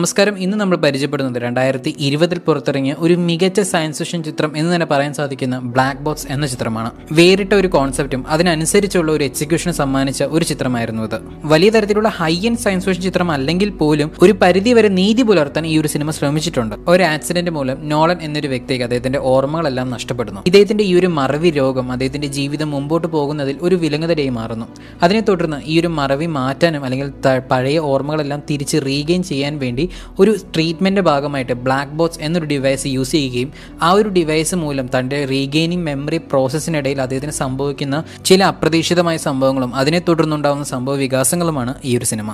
നമസ്കാരം ഇന്ന് നമ്മൾ പരിചയപ്പെടുന്നത് രണ്ടായിരത്തി ഇരുപതിൽ പുറത്തിറങ്ങിയ ഒരു മികച്ച സയൻസ് ഫിക്ഷൻ ചിത്രം എന്ന് തന്നെ പറയാൻ സാധിക്കുന്ന ബ്ലാക്ക് ബോക്സ് എന്ന ചിത്രമാണ് വേറിട്ട ഒരു കോൺസെപ്റ്റും അതിനനുസരിച്ചുള്ള ഒരു എക്സിക്യൂഷൻ സമ്മാനിച്ച ഒരു ചിത്രമായിരുന്നു ഇത് വലിയ തരത്തിലുള്ള ഹൈ എൻഡ് സയൻസ് ഫിക്ഷൻ ചിത്രം അല്ലെങ്കിൽ പോലും ഒരു പരിധി വരെ നീതി പുലർത്താൻ ഈ ഒരു സിനിമ ശ്രമിച്ചിട്ടുണ്ട് ഒരു ആക്സിഡന്റ് മൂലം നോളൻ എന്നൊരു വ്യക്തിക്ക് അദ്ദേഹത്തിന്റെ ഓർമ്മകളെല്ലാം നഷ്ടപ്പെടുന്നു ഇദ്ദേഹത്തിന്റെ ഈ ഒരു മറവി രോഗം അദ്ദേഹത്തിന്റെ ജീവിതം മുമ്പോട്ട് പോകുന്നതിൽ ഒരു വിലങ്ങതയായി മാറുന്നു അതിനെ തുടർന്ന് ഈ ഒരു മറവി മാറ്റാനും അല്ലെങ്കിൽ പഴയ ഓർമ്മകളെല്ലാം തിരിച്ച് റീഗെയിൻ ചെയ്യാൻ വേണ്ടി ഒരു ട്രീറ്റ്മെൻറ്റ് ഭാഗമായിട്ട് ബ്ലാക്ക് ബോക്സ് എന്നൊരു ഡിവൈസ് യൂസ് ചെയ്യുകയും ആ ഒരു ഡിവൈസ് മൂലം തൻ്റെ റീഗെയിനിങ് മെമ്മറി പ്രോസസ്സിനിടയിൽ അദ്ദേഹത്തിന് സംഭവിക്കുന്ന ചില അപ്രതീക്ഷിതമായ സംഭവങ്ങളും അതിനെ തുടർന്നുണ്ടാകുന്ന സംഭവ വികാസങ്ങളുമാണ് ഈ ഒരു സിനിമ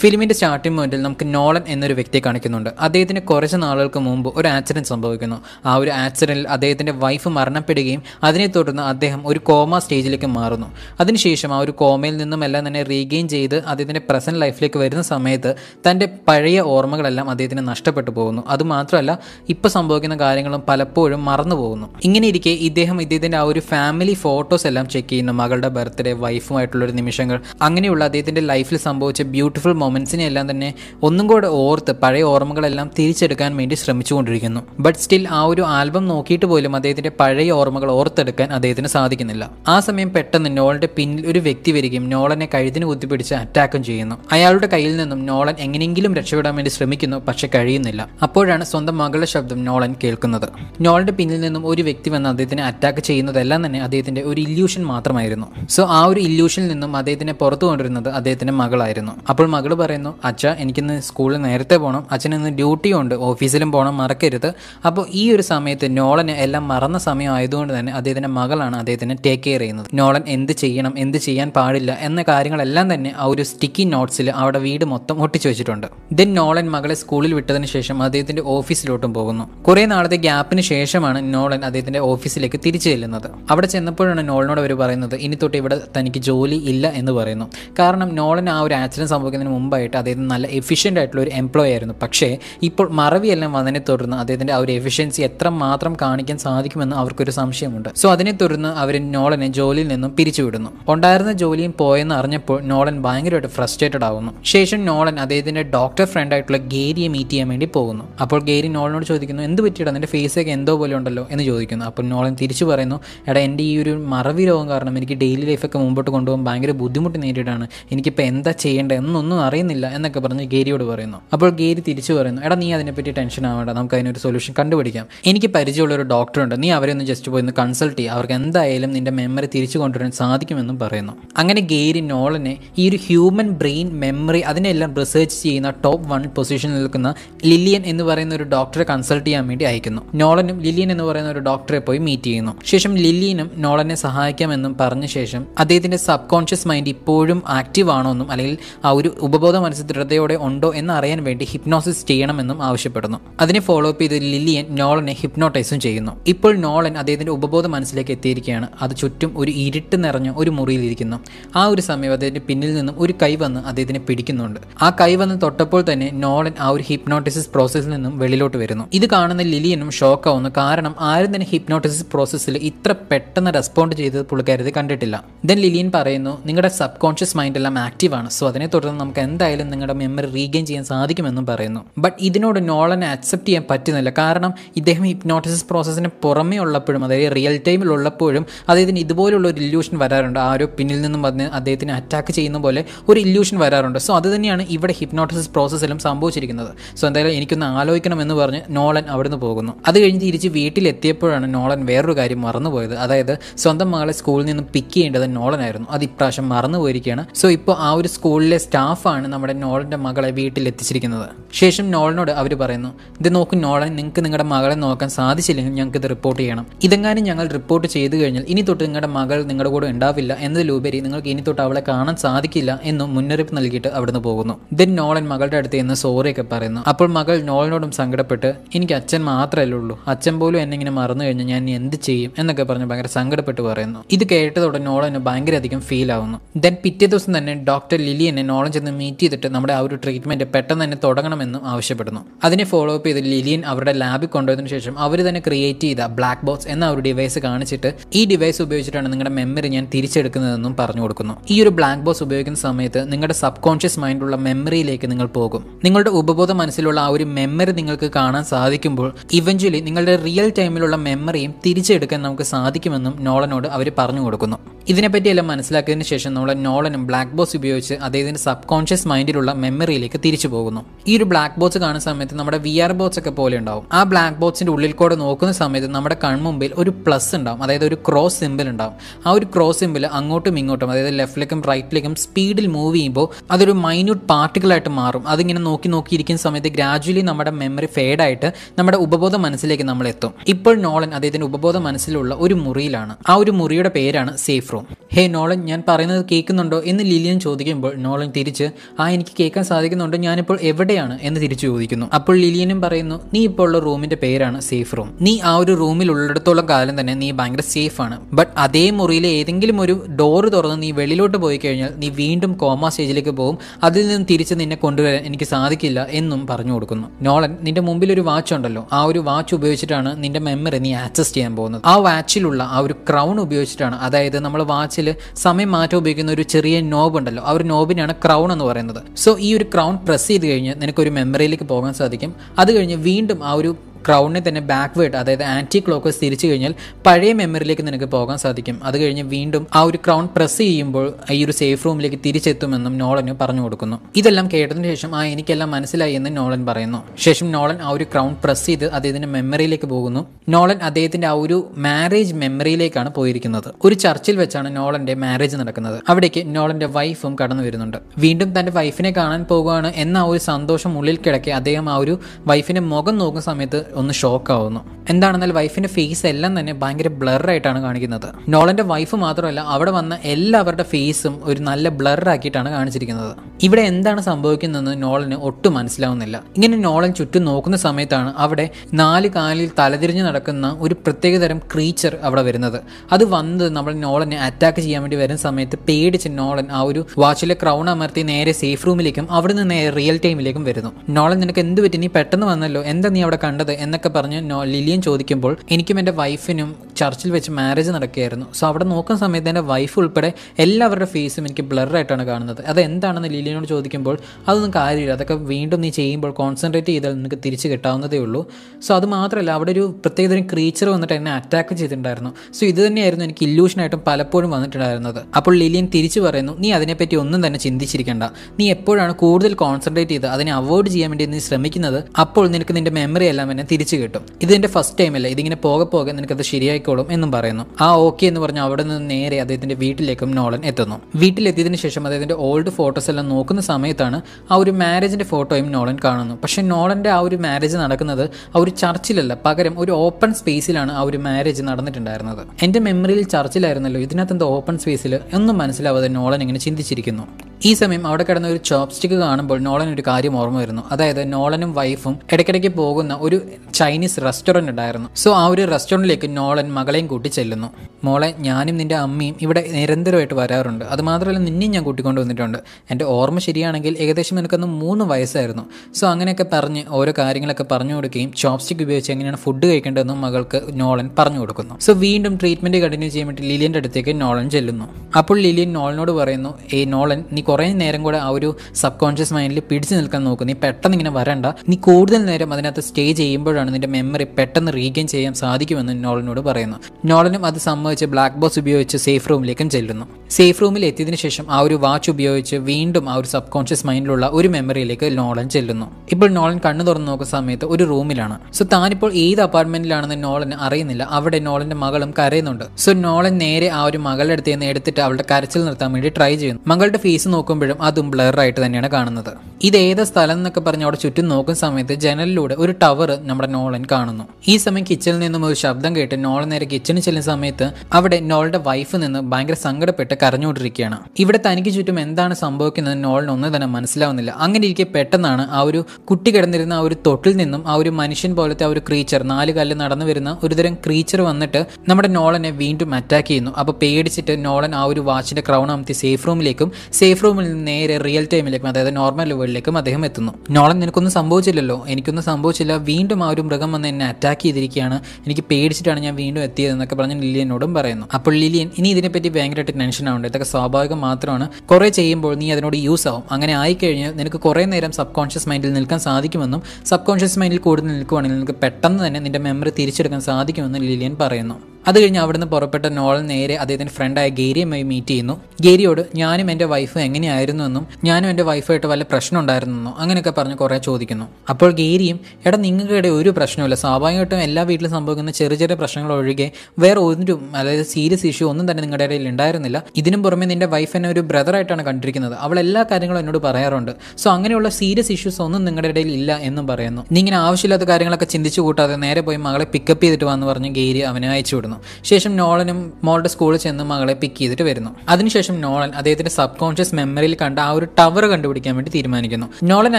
ഫിലിമിൻ്റെ സ്റ്റാർട്ടിംഗ് മൊമെന്റിൽ നമുക്ക് നോളൻ എന്നൊരു വ്യക്തിയെ കാണിക്കുന്നുണ്ട് അദ്ദേഹത്തിന് കുറച്ച് നാളുകൾക്ക് മുമ്പ് ഒരു ആക്സിഡൻറ്റ് സംഭവിക്കുന്നു ആ ഒരു ആക്സിഡൻറ്റിൽ അദ്ദേഹത്തിൻ്റെ വൈഫ് മരണപ്പെടുകയും അതിനെ തുടർന്ന് അദ്ദേഹം ഒരു കോമ സ്റ്റേജിലേക്ക് മാറുന്നു അതിനുശേഷം ആ ഒരു കോമയിൽ നിന്നും എല്ലാം തന്നെ റീഗെയിൻ ചെയ്ത് അദ്ദേഹത്തിൻ്റെ പ്രസൻറ്റ് ലൈഫിലേക്ക് വരുന്ന സമയത്ത് തൻ്റെ പഴയ ഓർമ്മകൾ ഓർമ്മകളെല്ലാം അദ്ദേഹത്തിന് നഷ്ടപ്പെട്ടു പോകുന്നു അതുമാത്രമല്ല ഇപ്പോൾ സംഭവിക്കുന്ന കാര്യങ്ങളും പലപ്പോഴും മറന്നു പോകുന്നു ഇങ്ങനെ ഇരിക്കെ ഇദ്ദേഹം ഇദ്ദേഹത്തിൻ്റെ ആ ഒരു ഫാമിലി ഫോട്ടോസ് എല്ലാം ചെക്ക് ചെയ്യുന്നു മകളുടെ ബർത്ത്ഡേ വൈഫുമായിട്ടുള്ള ഒരു നിമിഷങ്ങൾ അങ്ങനെയുള്ള അദ്ദേഹത്തിൻ്റെ ലൈഫിൽ സംഭവിച്ച ബ്യൂട്ടിഫുൾ മൊമെൻസിനെ എല്ലാം തന്നെ ഒന്നും കൂടെ ഓർത്ത് പഴയ ഓർമ്മകളെല്ലാം തിരിച്ചെടുക്കാൻ വേണ്ടി ശ്രമിച്ചുകൊണ്ടിരിക്കുന്നു ബട്ട് സ്റ്റിൽ ആ ഒരു ആൽബം നോക്കിയിട്ട് പോലും അദ്ദേഹത്തിൻ്റെ പഴയ ഓർമ്മകൾ ഓർത്തെടുക്കാൻ അദ്ദേഹത്തിന് സാധിക്കുന്നില്ല ആ സമയം പെട്ടെന്ന് നോളിൻ്റെ പിന്നിൽ ഒരു വ്യക്തി വരികയും നോളനെ കഴുതിന് കുത്തിപ്പിടിച്ച് അറ്റാക്കും ചെയ്യുന്നു അയാളുടെ കയ്യിൽ നിന്നും നോളൻ എങ്ങനെയെങ്കിലും രക്ഷപ്പെടാൻ വേണ്ടി ശ്രമിക്കുന്നു പക്ഷെ കഴിയുന്നില്ല അപ്പോഴാണ് സ്വന്തം മകളുടെ ശബ്ദം നോളൻ കേൾക്കുന്നത് നോളന്റെ പിന്നിൽ നിന്നും ഒരു വ്യക്തി വന്ന് അദ്ദേഹത്തിനെ അറ്റാക്ക് ചെയ്യുന്നതെല്ലാം തന്നെ അദ്ദേഹത്തിന്റെ ഒരു ഇല്യൂഷൻ മാത്രമായിരുന്നു സോ ആ ഒരു ഇല്യൂഷനിൽ നിന്നും അദ്ദേഹത്തിനെ പുറത്തു കൊണ്ടുവരുന്നത് അദ്ദേഹത്തിന്റെ മകളായിരുന്നു അപ്പോൾ മകൾ പറയുന്നു അച്ഛ എനിക്കിന്ന് സ്കൂളിൽ നേരത്തെ പോകണം അച്ഛനിന്ന് ഡ്യൂട്ടി ഉണ്ട് ഓഫീസിലും പോകണം മറക്കരുത് അപ്പോൾ ഈ ഒരു സമയത്ത് നോളന് എല്ലാം മറന്ന സമയം ആയതുകൊണ്ട് തന്നെ അദ്ദേഹത്തിന്റെ മകളാണ് അദ്ദേഹത്തിനെ ടേക്ക് കെയർ ചെയ്യുന്നത് നോളൻ എന്ത് ചെയ്യണം എന്ത് ചെയ്യാൻ പാടില്ല എന്ന കാര്യങ്ങളെല്ലാം തന്നെ ആ ഒരു സ്റ്റിക്കി നോട്ട്സിൽ അവിടെ വീട് മൊത്തം ഒട്ടിച്ചു വെച്ചിട്ടുണ്ട് ദെൻ നോളൻ മകളെ സ്കൂളിൽ വിട്ടതിന് ശേഷം അദ്ദേഹത്തിന്റെ ഓഫീസിലോട്ടും പോകുന്നു കുറെ നാളത്തെ ഗ്യാപ്പിന് ശേഷമാണ് നോളൻ അദ്ദേഹത്തിന്റെ ഓഫീസിലേക്ക് തിരിച്ചു ചെല്ലുന്നത് അവിടെ ചെന്നപ്പോഴാണ് നോളനോട് അവർ പറയുന്നത് ഇനി തൊട്ട് ഇവിടെ തനിക്ക് ജോലി ഇല്ല എന്ന് പറയുന്നു കാരണം നോളൻ ആ ഒരു ആക്സിഡന്റ് സംഭവിക്കുന്നതിന് മുമ്പായിട്ട് അദ്ദേഹം നല്ല എഫിഷ്യന്റ് ആയിട്ടുള്ള ഒരു എംപ്ലോയി ആയിരുന്നു പക്ഷേ ഇപ്പോൾ മറവിയെല്ലാം വന്നതിനെ തുടർന്ന് അദ്ദേഹത്തിന്റെ ആ ഒരു എഫിഷ്യൻസി എത്രമാത്രം കാണിക്കാൻ സാധിക്കുമെന്ന് അവർക്കൊരു സംശയമുണ്ട് സോ അതിനെ തുടർന്ന് അവർ നോളനെ ജോലിയിൽ നിന്നും പിരിച്ചുവിടുന്നു ഉണ്ടായിരുന്ന ജോലിയും പോയെന്ന് അറിഞ്ഞപ്പോൾ നോളൻ ഭയങ്കരമായിട്ട് ഫ്രസ്ട്രേറ്റഡ് ആവുന്നു ശേഷം നോളൻ അദ്ദേഹത്തിന്റെ ഡോക്ടർ ഫ്രണ്ട് ആയിട്ടുള്ള ഗേരിയെ മീറ്റ് ചെയ്യാൻ വേണ്ടി പോകുന്നു അപ്പോൾ ഗേരി നോളിനോട് ചോദിക്കുന്നു എന്ത് പറ്റിയിടാ നിൻ്റെ ഫേസൊക്കെ എന്തോ പോലെ ഉണ്ടല്ലോ എന്ന് ചോദിക്കുന്നു അപ്പോൾ നോളൻ തിരിച്ചു പറയുന്നു എടാ എൻ്റെ ഈ ഒരു മറവി രോഗം കാരണം എനിക്ക് ഡെയിലി ലൈഫൊക്കെ മുമ്പോട്ട് കൊണ്ടുപോകാൻ ഭയങ്കര ബുദ്ധിമുട്ട് നേരിട്ടാണ് എനിക്കിപ്പോൾ എന്താ ചെയ്യേണ്ടത് എന്നൊന്നും അറിയുന്നില്ല എന്നൊക്കെ പറഞ്ഞ് ഗേരിയോട് പറയുന്നു അപ്പോൾ ഗേരി തിരിച്ചു പറയുന്നു എടാ നീ അതിനെപ്പറ്റി ടെൻഷൻ ആവേണ്ട നമുക്ക് അതിനൊരു സൊല്യൂഷൻ കണ്ടുപിടിക്കാം എനിക്ക് പരിചയമുള്ള ഒരു ഡോക്ടറുണ്ട് നീ അവരെ ഒന്ന് ജസ്റ്റ് പോയി ഒന്ന് കൺസൾട്ട് ചെയ്യുക അവർക്ക് എന്തായാലും നിൻ്റെ മെമ്മറി തിരിച്ചു കൊണ്ടുവരാൻ സാധിക്കുമെന്നും പറയുന്നു അങ്ങനെ ഗേരി നോളനെ ഈ ഒരു ഹ്യൂമൻ ബ്രെയിൻ മെമ്മറി അതിനെല്ലാം റിസർച്ച് ചെയ്യുന്ന ടോപ്പ് വൺ പൊസിഷൻ സ്റ്റേഷനിൽ നിൽക്കുന്ന ലില്ലിയൻ എന്ന് പറയുന്ന ഒരു ഡോക്ടറെ കൺസൾട്ട് ചെയ്യാൻ വേണ്ടി അയക്കുന്നു നോളനും ലില്ലിയൻ എന്ന് പറയുന്ന ഒരു ഡോക്ടറെ പോയി മീറ്റ് ചെയ്യുന്നു ശേഷം ലില്ലിയനും നോളനെ സഹായിക്കാമെന്നും പറഞ്ഞ ശേഷം അദ്ദേഹത്തിന്റെ സബ് കോൺഷ്യസ് മൈൻഡ് ഇപ്പോഴും ആക്റ്റീവ് ആണോ എന്നും അല്ലെങ്കിൽ ആ ഒരു ഉപബോധ മനസ്സ് ദൃഢതയോടെ ഉണ്ടോ എന്ന് അറിയാൻ വേണ്ടി ഹിപ്നോസിസ് ചെയ്യണമെന്നും ആവശ്യപ്പെടുന്നു അതിനെ ഫോളോ അപ്പ് ചെയ്ത് ലില്ലിയൻ നോളനെ ഹിപ്നോട്ടൈസും ചെയ്യുന്നു ഇപ്പോൾ നോളൻ അദ്ദേഹത്തിന്റെ ഉപബോധ മനസ്സിലേക്ക് എത്തിയിരിക്കുകയാണ് അത് ചുറ്റും ഒരു ഇരുട്ട് നിറഞ്ഞ ഒരു മുറിയിലിരിക്കുന്നു ആ ഒരു സമയം അദ്ദേഹത്തിന്റെ പിന്നിൽ നിന്നും ഒരു കൈ വന്ന് അദ്ദേഹത്തിനെ പിടിക്കുന്നുണ്ട് ആ കൈ വന്ന് തൊട്ടപ്പോൾ തന്നെ നോളൻ നോളൻ ആ ഒരു ഹിപ്നോട്ടിസിസ് പ്രോസസ്സിൽ നിന്നും വെളിയിലോട്ട് വരുന്നു ഇത് കാണുന്ന ലിലിയനും ഷോക്കാവുന്നു കാരണം ആരും തന്നെ ഹിപ്നോട്ടിസിസ് പ്രോസസ്സിൽ ഇത്ര പെട്ടെന്ന് റെസ്പോണ്ട് ചെയ്തത് പുള്ളിക്കാരത് കണ്ടിട്ടില്ല ദെൻ ലിലിയൻ പറയുന്നു നിങ്ങളുടെ സബ് കോൺഷ്യസ് മൈൻഡ് എല്ലാം ആക്റ്റീവ് ആണ് സോ അതിനെ തുടർന്ന് നമുക്ക് എന്തായാലും നിങ്ങളുടെ മെമ്മറി റീഗെയിൻ ചെയ്യാൻ സാധിക്കുമെന്നും പറയുന്നു ബട്ട് ഇതിനോട് നോളൻ അക്സെപ്റ്റ് ചെയ്യാൻ പറ്റുന്നില്ല കാരണം ഇദ്ദേഹം ഹിപ്നോട്ടിസിസ് പ്രോസസ്സിന് പുറമേ ഉള്ളപ്പോഴും അതായത് റിയൽ ടൈമിൽ ഉള്ളപ്പോഴും അതായത് ഇതുപോലുള്ള ഒരു ഇല്യൂഷൻ വരാറുണ്ട് ആരോ പിന്നിൽ നിന്നും വന്ന് അദ്ദേഹത്തിന് അറ്റാക്ക് ചെയ്യുന്ന പോലെ ഒരു ഇല്യൂഷൻ വരാറുണ്ട് സോ അത് തന്നെയാണ് ഇവിടെ ഹിപ്നോട്ടിസിസ് പ്രോസസ്സിലും സംഭവം സംഭവിച്ചിരിക്കുന്നത് സോ എന്തായാലും എനിക്കൊന്ന് ആലോചിക്കണമെന്ന് പറഞ്ഞ് നോളൻ അവിടുന്ന് പോകുന്നു അത് കഴിഞ്ഞ് തിരിച്ച് വീട്ടിലെത്തിയപ്പോഴാണ് നോളൻ വേറൊരു കാര്യം മറന്നുപോയത് അതായത് സ്വന്തം മകളെ സ്കൂളിൽ നിന്ന് പിക്ക് ചെയ്യേണ്ടത് ആയിരുന്നു അത് ഇപ്രാവശ്യം മറന്നുപോയിരിക്കുകയാണ് സോ ഇപ്പോൾ ആ ഒരു സ്കൂളിലെ സ്റ്റാഫാണ് നമ്മുടെ നോളൻ്റെ മകളെ വീട്ടിലെത്തിച്ചിരിക്കുന്നത് ശേഷം നോളനോട് അവർ പറയുന്നു ഇത് നോക്ക് നോളൻ നിങ്ങൾക്ക് നിങ്ങളുടെ മകളെ നോക്കാൻ സാധിച്ചില്ലെങ്കിൽ ഞങ്ങൾക്ക് ഇത് റിപ്പോർട്ട് ചെയ്യണം ഇതെങ്ങാനും ഞങ്ങൾ റിപ്പോർട്ട് ചെയ്തു കഴിഞ്ഞാൽ ഇനി തൊട്ട് നിങ്ങളുടെ മകൾ നിങ്ങളുടെ കൂടെ ഉണ്ടാവില്ല എന്നതിലുപരി നിങ്ങൾക്ക് ഇനി തൊട്ട് അവളെ കാണാൻ സാധിക്കില്ല എന്നും മുന്നറിയിപ്പ് നൽകിയിട്ട് അവിടുന്ന് പോകുന്നു ദെൻ നോളൻ മകളുടെ അടുത്ത് നിന്ന് സോ സോറിയൊക്കെ പറയുന്നു അപ്പോൾ മകൾ നോളിനോടും സങ്കടപ്പെട്ട് എനിക്ക് അച്ഛൻ മാത്രമല്ലേ ഉള്ളൂ അച്ഛൻ പോലും എന്നെ ഇങ്ങനെ മറന്നു കഴിഞ്ഞാൽ ഞാൻ എന്ത് ചെയ്യും എന്നൊക്കെ പറഞ്ഞ് ഭയങ്കര സങ്കടപ്പെട്ട് പറയുന്നു ഇത് കേട്ടതോടെ നോളൻ ഭയങ്കര അധികം ഫീൽ ആവുന്നു ദെൻ പിറ്റേ ദിവസം തന്നെ ഡോക്ടർ ലിലി എന്നെ നോളൻ ചെന്ന് മീറ്റ് ചെയ്തിട്ട് നമ്മുടെ ആ ഒരു ട്രീറ്റ്മെന്റ് പെട്ടെന്ന് തന്നെ തുടങ്ങണമെന്നും ആവശ്യപ്പെടുന്നു അതിനെ ഫോളോ അപ്പ് ചെയ്ത് ലിലിയൻ അവരുടെ ലാബിൽ കൊണ്ടുപോയതിനു ശേഷം അവർ തന്നെ ക്രിയേറ്റ് ചെയ്ത ബ്ലാക്ക് ബോക്സ് എന്ന ഒരു ഡിവൈസ് കാണിച്ചിട്ട് ഈ ഡിവൈസ് ഉപയോഗിച്ചിട്ടാണ് നിങ്ങളുടെ മെമ്മറി ഞാൻ തിരിച്ചെടുക്കുന്നതെന്നും പറഞ്ഞു കൊടുക്കുന്നു ഈ ഒരു ബ്ലാക്ക് ബോക്സ് ഉപയോഗിക്കുന്ന സമയത്ത് നിങ്ങളുടെ സബ് കോൺഷ്യസ് മൈൻഡുള്ള മെമ്മറിയിലേക്ക് നിങ്ങൾ പോകും നിങ്ങളുടെ നിങ്ങളുടെ ഉപബോധ മനസ്സിലുള്ള ആ ഒരു മെമ്മറി നിങ്ങൾക്ക് കാണാൻ സാധിക്കുമ്പോൾ ഇവഞ്ച്വലി നിങ്ങളുടെ റിയൽ ടൈമിലുള്ള മെമ്മറിയും തിരിച്ചെടുക്കാൻ നമുക്ക് സാധിക്കുമെന്നും നോളനോട് അവർ പറഞ്ഞു കൊടുക്കുന്നു ഇതിനെപ്പറ്റിയെല്ലാം മനസ്സിലാക്കിയതിനു ശേഷം നമ്മൾ നോളനും ബ്ലാക്ക് ബോക്സ് ഉപയോഗിച്ച് അദ്ദേഹത്തിൻ്റെ സബ് കോൺഷ്യസ് മൈൻഡിലുള്ള മെമ്മറിയിലേക്ക് തിരിച്ചു പോകുന്നു ഈ ഒരു ബ്ലാക്ക് ബോക്സ് കാണുന്ന സമയത്ത് നമ്മുടെ വി ആർ ബോക്സ് ഒക്കെ പോലെ ഉണ്ടാവും ആ ബ്ലാക്ക് ബോക്സിന്റെ ഉള്ളിൽ കൂടെ നോക്കുന്ന സമയത്ത് നമ്മുടെ കൺമുമ്പിൽ ഒരു പ്ലസ് ഉണ്ടാവും അതായത് ഒരു ക്രോസ് സിമ്പിൾ ഉണ്ടാവും ആ ഒരു ക്രോസ് സിമ്പിൾ അങ്ങോട്ടും ഇങ്ങോട്ടും അതായത് ലെഫ്റ്റിലേക്കും റൈറ്റിലേക്കും സ്പീഡിൽ മൂവ് ചെയ്യുമ്പോൾ അതൊരു മൈന്യൂട്ട് പാർട്ടിക്കിളായിട്ട് മാറും അതിങ്ങനെ നോക്കി നോക്കിയിരിക്കുന്ന സമയത്ത് ഗ്രാജുവലി നമ്മുടെ മെമ്മറി ഫേഡായിട്ട് നമ്മുടെ ഉപബോധ മനസ്സിലേക്ക് നമ്മൾ എത്തും ഇപ്പോൾ നോളൻ അദ്ദേഹത്തിന്റെ ഉപബോധ മനസ്സിലുള്ള ഒരു മുറിയിലാണ് ആ ഒരു മുറിയുടെ പേരാണ് സേഫ് റൂം ഹേ നോളൻ ഞാൻ പറയുന്നത് കേൾക്കുന്നുണ്ടോ എന്ന് ലിലിയൻ ചോദിക്കുമ്പോൾ നോളൻ തിരിച്ച് ആ എനിക്ക് കേൾക്കാൻ സാധിക്കുന്നുണ്ടോ ഞാനിപ്പോൾ എവിടെയാണ് എന്ന് തിരിച്ചു ചോദിക്കുന്നു അപ്പോൾ ലിലിയനും പറയുന്നു നീ ഇപ്പോൾ ഉള്ള റൂമിന്റെ പേരാണ് സേഫ് റൂം നീ ആ ഒരു റൂമിൽ ഉള്ളിടത്തോളം കാലം തന്നെ നീ ഭയങ്കര സേഫ് ആണ് ബട്ട് അതേ മുറിയിലെ ഏതെങ്കിലും ഒരു ഡോറ് തുറന്ന് നീ വെളിയിലോട്ട് പോയി കഴിഞ്ഞാൽ നീ വീണ്ടും കോമ സ്റ്റേജിലേക്ക് പോകും അതിൽ നിന്ന് തിരിച്ച് നിന്നെ കൊണ്ടുവരാൻ എനിക്ക് സാധിക്കില്ല പറ്റില്ല എന്നും പറഞ്ഞു കൊടുക്കുന്നു നോളൻ നിന്റെ മുമ്പിൽ ഒരു വാച്ച് ഉണ്ടല്ലോ ആ ഒരു വാച്ച് ഉപയോഗിച്ചിട്ടാണ് നിന്റെ മെമ്മറി നീ ആക്സസ് ചെയ്യാൻ പോകുന്നത് ആ വാച്ചിലുള്ള ആ ഒരു ക്രൗൺ ഉപയോഗിച്ചിട്ടാണ് അതായത് നമ്മൾ വാച്ചിൽ സമയം മാറ്റം ഉപയോഗിക്കുന്ന ഒരു ചെറിയ നോബ് ഉണ്ടല്ലോ ആ ഒരു നോബിനാണ് ക്രൗൺ എന്ന് പറയുന്നത് സോ ഈ ഒരു ക്രൗൺ പ്രസ് ചെയ്ത് കഴിഞ്ഞ് ഒരു മെമ്മറിയിലേക്ക് പോകാൻ സാധിക്കും അത് കഴിഞ്ഞ് വീണ്ടും ആ ഒരു ക്രൗണിനെ തന്നെ ബാക്ക്വേർഡ് അതായത് ആൻറ്റി ക്ലോക്ക് തിരിച്ചു കഴിഞ്ഞാൽ പഴയ മെമ്മറിയിലേക്ക് നിനക്ക് പോകാൻ സാധിക്കും അത് കഴിഞ്ഞ് വീണ്ടും ആ ഒരു ക്രൗൺ പ്രസ് ചെയ്യുമ്പോൾ ഈ ഒരു സേഫ് റൂമിലേക്ക് തിരിച്ചെത്തുമെന്നും നോളന് പറഞ്ഞു കൊടുക്കുന്നു ഇതെല്ലാം കേട്ടതിന് ശേഷം ആ എനിക്കെല്ലാം മനസ്സിലായി എന്ന് നോളൻ പറയുന്നു ശേഷം നോളൻ ആ ഒരു ക്രൗൺ പ്രസ് ചെയ്ത് അദ്ദേഹത്തിന്റെ മെമ്മറിയിലേക്ക് പോകുന്നു നോളൻ അദ്ദേഹത്തിന്റെ ആ ഒരു മാരേജ് മെമ്മറിയിലേക്കാണ് പോയിരിക്കുന്നത് ഒരു ചർച്ചിൽ വെച്ചാണ് നോളന്റെ മാരേജ് നടക്കുന്നത് അവിടേക്ക് നോളന്റെ വൈഫും കടന്നു വരുന്നുണ്ട് വീണ്ടും തന്റെ വൈഫിനെ കാണാൻ പോകുകയാണ് എന്ന ആ ഒരു സന്തോഷം ഉള്ളിൽ കിടക്കെ അദ്ദേഹം ആ ഒരു വൈഫിന്റെ മുഖം നോക്കുന്ന സമയത്ത് ഒന്ന് ഷോക്ക് ആവുന്നു എന്താണെന്നാൽ വൈഫിന്റെ ഫേസ് എല്ലാം തന്നെ ഭയങ്കര ബ്ലറായിട്ടാണ് കാണിക്കുന്നത് നോളന്റെ വൈഫ് മാത്രമല്ല അവിടെ വന്ന എല്ലാവരുടെ ഫേസും ഒരു നല്ല ബ്ലറാക്കിയിട്ടാണ് കാണിച്ചിരിക്കുന്നത് ഇവിടെ എന്താണ് സംഭവിക്കുന്നതെന്ന് നോളന് ഒട്ടും മനസ്സിലാവുന്നില്ല ഇങ്ങനെ നോളൻ ചുറ്റും നോക്കുന്ന സമയത്താണ് അവിടെ നാല് കാലിൽ തലതിരിഞ്ഞ് നടക്കുന്ന ഒരു പ്രത്യേകതരം ക്രീച്ചർ അവിടെ വരുന്നത് അത് വന്നത് നമ്മൾ നോളനെ അറ്റാക്ക് ചെയ്യാൻ വേണ്ടി വരുന്ന സമയത്ത് പേടിച്ച് നോളൻ ആ ഒരു വാച്ചിലെ ക്രൗൺ അമർത്തി നേരെ സേഫ് റൂമിലേക്കും അവിടെ നിന്ന് നേരെ റിയൽ ടൈമിലേക്കും വരുന്നു നോളൻ നിനക്ക് എന്ത് പറ്റി നീ പെട്ടെന്ന് വന്നല്ലോ എന്താ നീ അവിടെ കണ്ടത് എന്നൊക്കെ പറഞ്ഞ് നോ ലിലിയൻ ചോദിക്കുമ്പോൾ എനിക്കും എൻ്റെ വൈഫിനും ചർച്ചിൽ വെച്ച് മാരേജ് നടക്കുകയായിരുന്നു സോ അവിടെ നോക്കുന്ന സമയത്ത് എൻ്റെ വൈഫ് ഉൾപ്പെടെ എല്ലാവരുടെ ഫേസും എനിക്ക് ബ്ലറായിട്ടാണ് കാണുന്നത് അത് എന്താണെന്ന് ലിലിനോട് ചോദിക്കുമ്പോൾ അതൊന്നും കാര്യമില്ല അതൊക്കെ വീണ്ടും നീ ചെയ്യുമ്പോൾ കോൺസെൻട്രേറ്റ് ചെയ്താൽ നിനക്ക് തിരിച്ച് കിട്ടാവുന്നതേ ഉള്ളൂ സോ അത് മാത്രമല്ല അവിടെ ഒരു പ്രത്യേകതരം ക്രീച്ചർ വന്നിട്ട് എന്നെ അറ്റാക്ക് ചെയ്തിട്ടുണ്ടായിരുന്നു സോ ഇത് തന്നെയായിരുന്നു എനിക്ക് ഇല്യൂഷനായിട്ടും പലപ്പോഴും വന്നിട്ടുണ്ടായിരുന്നത് അപ്പോൾ ലിലിയൻ തിരിച്ചു പറയുന്നു നീ അതിനെപ്പറ്റി ഒന്നും തന്നെ ചിന്തിച്ചിരിക്കേണ്ട നീ എപ്പോഴാണ് കൂടുതൽ കോൺസെൻട്രേറ്റ് ചെയ്ത് അതിനെ അവോയ്ഡ് ചെയ്യാൻ വേണ്ടി നീ ശ്രമിക്കുന്നത് അപ്പോൾ നിനക്ക് നിന്റെ മെമ്മറി എല്ലാം എന്നെ തിരിച്ചു കിട്ടും ഇത് എൻ്റെ ഫസ്റ്റ് ടൈം അല്ല ഇതിങ്ങനെ പോകെ പോകെ നിനക്കത് ശരിയായി ആയിക്കോളും എന്നും പറയുന്നു ആ ഓക്കെ എന്ന് പറഞ്ഞ് അവിടെ നിന്ന് നേരെ അദ്ദേഹത്തിന്റെ വീട്ടിലേക്കും നോളൻ എത്തുന്നു വീട്ടിലെത്തിയതിന് ശേഷം അദ്ദേഹത്തിന്റെ ഓൾഡ് ഫോട്ടോസ് എല്ലാം നോക്കുന്ന സമയത്താണ് ആ ഒരു മാരേജിന്റെ ഫോട്ടോയും നോളൻ കാണുന്നു പക്ഷേ നോളന്റെ ആ ഒരു മാരേജ് നടക്കുന്നത് ആ ഒരു ചർച്ചിലല്ല പകരം ഒരു ഓപ്പൺ സ്പേസിലാണ് ആ ഒരു മാരേജ് നടന്നിട്ടുണ്ടായിരുന്നത് എൻ്റെ മെമ്മറിയിൽ ചർച്ചിലായിരുന്നല്ലോ ഇതിനകത്ത് എന്താ ഓപ്പൺ സ്പേസിൽ ഒന്നും മനസ്സിലാവാതെ നോളൻ ഇങ്ങനെ ചിന്തിച്ചിരിക്കുന്നു ഈ സമയം അവിടെ കിടന്ന ഒരു ചോപ്സ്റ്റിക്ക് കാണുമ്പോൾ നോളൻ ഒരു കാര്യം ഓർമ്മ വരുന്നു അതായത് നോളനും വൈഫും ഇടയ്ക്കിടയ്ക്ക് പോകുന്ന ഒരു ചൈനീസ് റെസ്റ്റോറന്റ് ഉണ്ടായിരുന്നു സോ ആ ഒരു റെസ്റ്റോറൻറ്റിലേക്ക് നോളൻ മകളെയും കൂട്ടി ചെല്ലുന്നു മോളെ ഞാനും നിന്റെ അമ്മയും ഇവിടെ നിരന്തരമായിട്ട് വരാറുണ്ട് അതുമാത്രമല്ല നിന്നെയും ഞാൻ കൂട്ടിക്കൊണ്ട് വന്നിട്ടുണ്ട് എൻ്റെ ഓർമ്മ ശരിയാണെങ്കിൽ ഏകദേശം എനിക്കൊന്ന് മൂന്ന് വയസ്സായിരുന്നു സോ അങ്ങനെയൊക്കെ പറഞ്ഞ് ഓരോ കാര്യങ്ങളൊക്കെ പറഞ്ഞു കൊടുക്കുകയും ചോപ്സ്റ്റിക്ക് ഉപയോഗിച്ച് എങ്ങനെയാണ് ഫുഡ് കഴിക്കേണ്ടതെന്നും മകൾക്ക് നോളൻ പറഞ്ഞു കൊടുക്കുന്നു സോ വീണ്ടും ട്രീറ്റ്മെൻറ്റ് കണ്ടിന്യൂ ചെയ്യാൻ വേണ്ടി ലിലിയൻ്റെ അടുത്തേക്ക് നോളൻ ചെല്ലുന്നു അപ്പോൾ ലിലിയൻ നോളനോട് പറയുന്നു ഏ നോളൻ നീ കുറേ നേരം കൂടെ ആ ഒരു സബ് കോൺഷ്യസ് മൈൻഡിൽ പിടിച്ചു നിൽക്കാൻ നോക്കും നീ പെട്ടെന്ന് ഇങ്ങനെ വരണ്ട നീ കൂടുതൽ നേരം അതിനകത്ത് സ്റ്റേ ചെയ്യുമ്പോഴാണ് നിന്റെ മെമ്മറി പെട്ടെന്ന് റീഗെയിൻ ചെയ്യാൻ സാധിക്കുമെന്ന് നോളനോട് പറയുന്നു നോളനും അത് സമ്മതിച്ച് ബ്ലാക്ക് ബോക്സ് ഉപയോഗിച്ച് സേഫ് റൂമിലേക്കും ചെല്ലുന്നു സേഫ് റൂമിൽ എത്തിയതിനു ശേഷം ആ ഒരു വാച്ച് ഉപയോഗിച്ച് വീണ്ടും ആ ഒരു സബ് കോൺഷ്യസ് മൈൻഡിലുള്ള ഒരു മെമ്മറിയിലേക്ക് നോളൻ ചെല്ലുന്നു ഇപ്പോൾ നോളൻ കണ്ണു തുറന്നു നോക്കുന്ന സമയത്ത് ഒരു റൂമിലാണ് സോ താനിപ്പോൾ ഏത് അപ്പാർട്ട്മെന്റിലാണെന്ന് നോളൻ അറിയുന്നില്ല അവിടെ നോളന്റെ മകളും കരയുന്നുണ്ട് സോ നോളൻ നേരെ ആ ഒരു മകളുടെ അടുത്ത് നിന്ന് എടുത്തിട്ട് അവളുടെ കരച്ചിൽ നിർത്താൻ വേണ്ടി ട്രൈ ചെയ്യുന്നു മകളുടെ ഫേസ് നോക്കുമ്പോഴും അതും ബ്ലറായിട്ട് തന്നെയാണ് കാണുന്നത് ഇത് ഏത് സ്ഥലം എന്നൊക്കെ പറഞ്ഞ് അവിടെ ചുറ്റും നോക്കുന്ന സമയത്ത് ജനലിലൂടെ ഒരു ടവർ നമ്മുടെ നോളൻ കാണുന്നു ഈ സമയം കിച്ചണിൽ നിന്നും ഒരു ശബ്ദം കേട്ട് നോളൻ നേരെ കിച്ചണിൽ ചെല്ലുന്ന സമയത്ത് അവിടെ നോളുടെ വൈഫ് നിന്ന് ഭയങ്കര സങ്കടപ്പെട്ട് കരഞ്ഞുകൊണ്ടിരിക്കുകയാണ് ഇവിടെ തനിക്ക് ചുറ്റും എന്താണ് സംഭവിക്കുന്നത് നോളിന് ഒന്നും തന്നെ മനസ്സിലാവുന്നില്ല അങ്ങനെ ഇരിക്കെ പെട്ടെന്നാണ് ആ ഒരു കുട്ടി കിടന്നിരുന്ന ആ ഒരു തൊട്ടിൽ നിന്നും ആ ഒരു മനുഷ്യൻ പോലത്തെ ആ ഒരു ക്രീച്ചർ നാല് കല്ല് നടന്നു വരുന്ന ഒരുതരം ക്രീച്ചർ വന്നിട്ട് നമ്മുടെ നോളനെ വീണ്ടും അറ്റാക്ക് ചെയ്യുന്നു അപ്പോൾ പേടിച്ചിട്ട് നോളൻ ആ ഒരു വാച്ചിന്റെ ക്രൗൺ അമത്തി സേഫ് റൂമിലേക്കും സേഫ് റൂമിൽ നിന്ന് നേരെ റിയൽ ടൈമിലേക്കും അതായത് നോർമൽ വേൾഡിലേക്കും അദ്ദേഹം എത്തുന്നു നോളൻ നിനക്കൊന്നും സംഭവിച്ചില്ലല്ലോ എനിക്കൊന്നും സംഭവിച്ചില്ല വീണ്ടും ആ ഒരു മൃഗം വന്ന് എന്നെ അറ്റാക്ക് ചെയ്തിരിക്കുകയാണ് എനിക്ക് പേടിച്ചിട്ടാണ് ഞാൻ വീണ്ടും എത്തിയതെന്നൊക്കെ പറഞ്ഞ് ലിലിയനോടും പറയുന്നു അപ്പോൾ ലിലിയൻ ഇനി ഇതിനെപ്പറ്റി ഭയങ്കരമായിട്ട് ടെൻഷൻ ഇതൊക്കെ സ്വാഭാവികം മാത്രമാണ് കുറേ ചെയ്യുമ്പോൾ നീ അതിനോട് യൂസ് ആവും അങ്ങനെ ആയിക്കഴിഞ്ഞാൽ നിനക്ക് കുറേ നേരം സബ് കോൺഷ്യസ് മൈൻഡിൽ നിൽക്കാൻ സാധിക്കുമെന്നും സബ് കോൺഷ്യസ് മൈൻഡിൽ കൂടുതൽ നിൽക്കുവാണെങ്കിൽ നിനക്ക് പെട്ടെന്ന് തന്നെ നിന്റെ മെമ്മറി തിരിച്ചെടുക്കാൻ സാധിക്കുമെന്നും ലിലിയൻ പറയുന്നു അത് കഴിഞ്ഞ് അവിടുന്ന് പുറപ്പെട്ട നോളൻ നേരെ അദ്ദേഹത്തിന്റെ ഫ്രണ്ടായ ഗേരിയുമായി മീറ്റ് ചെയ്യുന്നു ഗേരിയോട് ഞാനും എൻ്റെ വൈഫും എങ്ങനെയായിരുന്നു എന്നും ഞാനും എൻ്റെ വൈഫായിട്ട് വല്ല പ്രശ്നം ഉണ്ടായിരുന്നെന്നോ അങ്ങനെയൊക്കെ പറഞ്ഞ് കുറെ ചോദിക്കുന്നു അപ്പോൾ ഗേരിയും എടാ നിങ്ങളുടെ ഒരു പ്രശ്നമില്ല സ്വാഭാവികമായിട്ടും എല്ലാ വീട്ടിലും സംഭവിക്കുന്ന ചെറിയ ചെറിയ പ്രശ്നങ്ങൾ ഒഴികെ വേറെ ഒരു അതായത് സീരിയസ് ഇഷ്യൂ ഒന്നും തന്നെ നിങ്ങളുടെ ഇടയിൽ ഉണ്ടായിരുന്നില്ല ഇതിനും പുറമെ നിന്റെ വൈഫ് എന്നെ ഒരു ബ്രദറായിട്ടാണ് കണ്ടിരിക്കുന്നത് അവൾ എല്ലാ കാര്യങ്ങളും എന്നോട് പറയാറുണ്ട് സോ അങ്ങനെയുള്ള സീരിയസ് ഇഷ്യൂസ് ഒന്നും നിങ്ങളുടെ ഇടയിൽ ഇല്ല എന്നും പറയുന്നു നീ ഇങ്ങനെ ആവശ്യമില്ലാത്ത കാര്യങ്ങളൊക്കെ ചിന്തിച്ചു കൂട്ടാതെ നേരെ പോയി മകളെ പിക്കപ്പ് ചെയ്തിട്ട് വന്ന് പറഞ്ഞ് ഗേരി അവനെ അയച്ചു വിടുന്നു ആയിരുന്നു ശേഷം നോളനും മോളുടെ സ്കൂളിൽ ചെന്ന് മകളെ പിക്ക് ചെയ്തിട്ട് വരുന്നു അതിനുശേഷം നോളൻ അദ്ദേഹത്തിന്റെ സബ് കോൺഷ്യസ് മെമ്മറിയിൽ കണ്ട ആ ഒരു ടവർ കണ്ടുപിടിക്കാൻ വേണ്ടി തീരുമാനിക്കുന്നു നോളൻ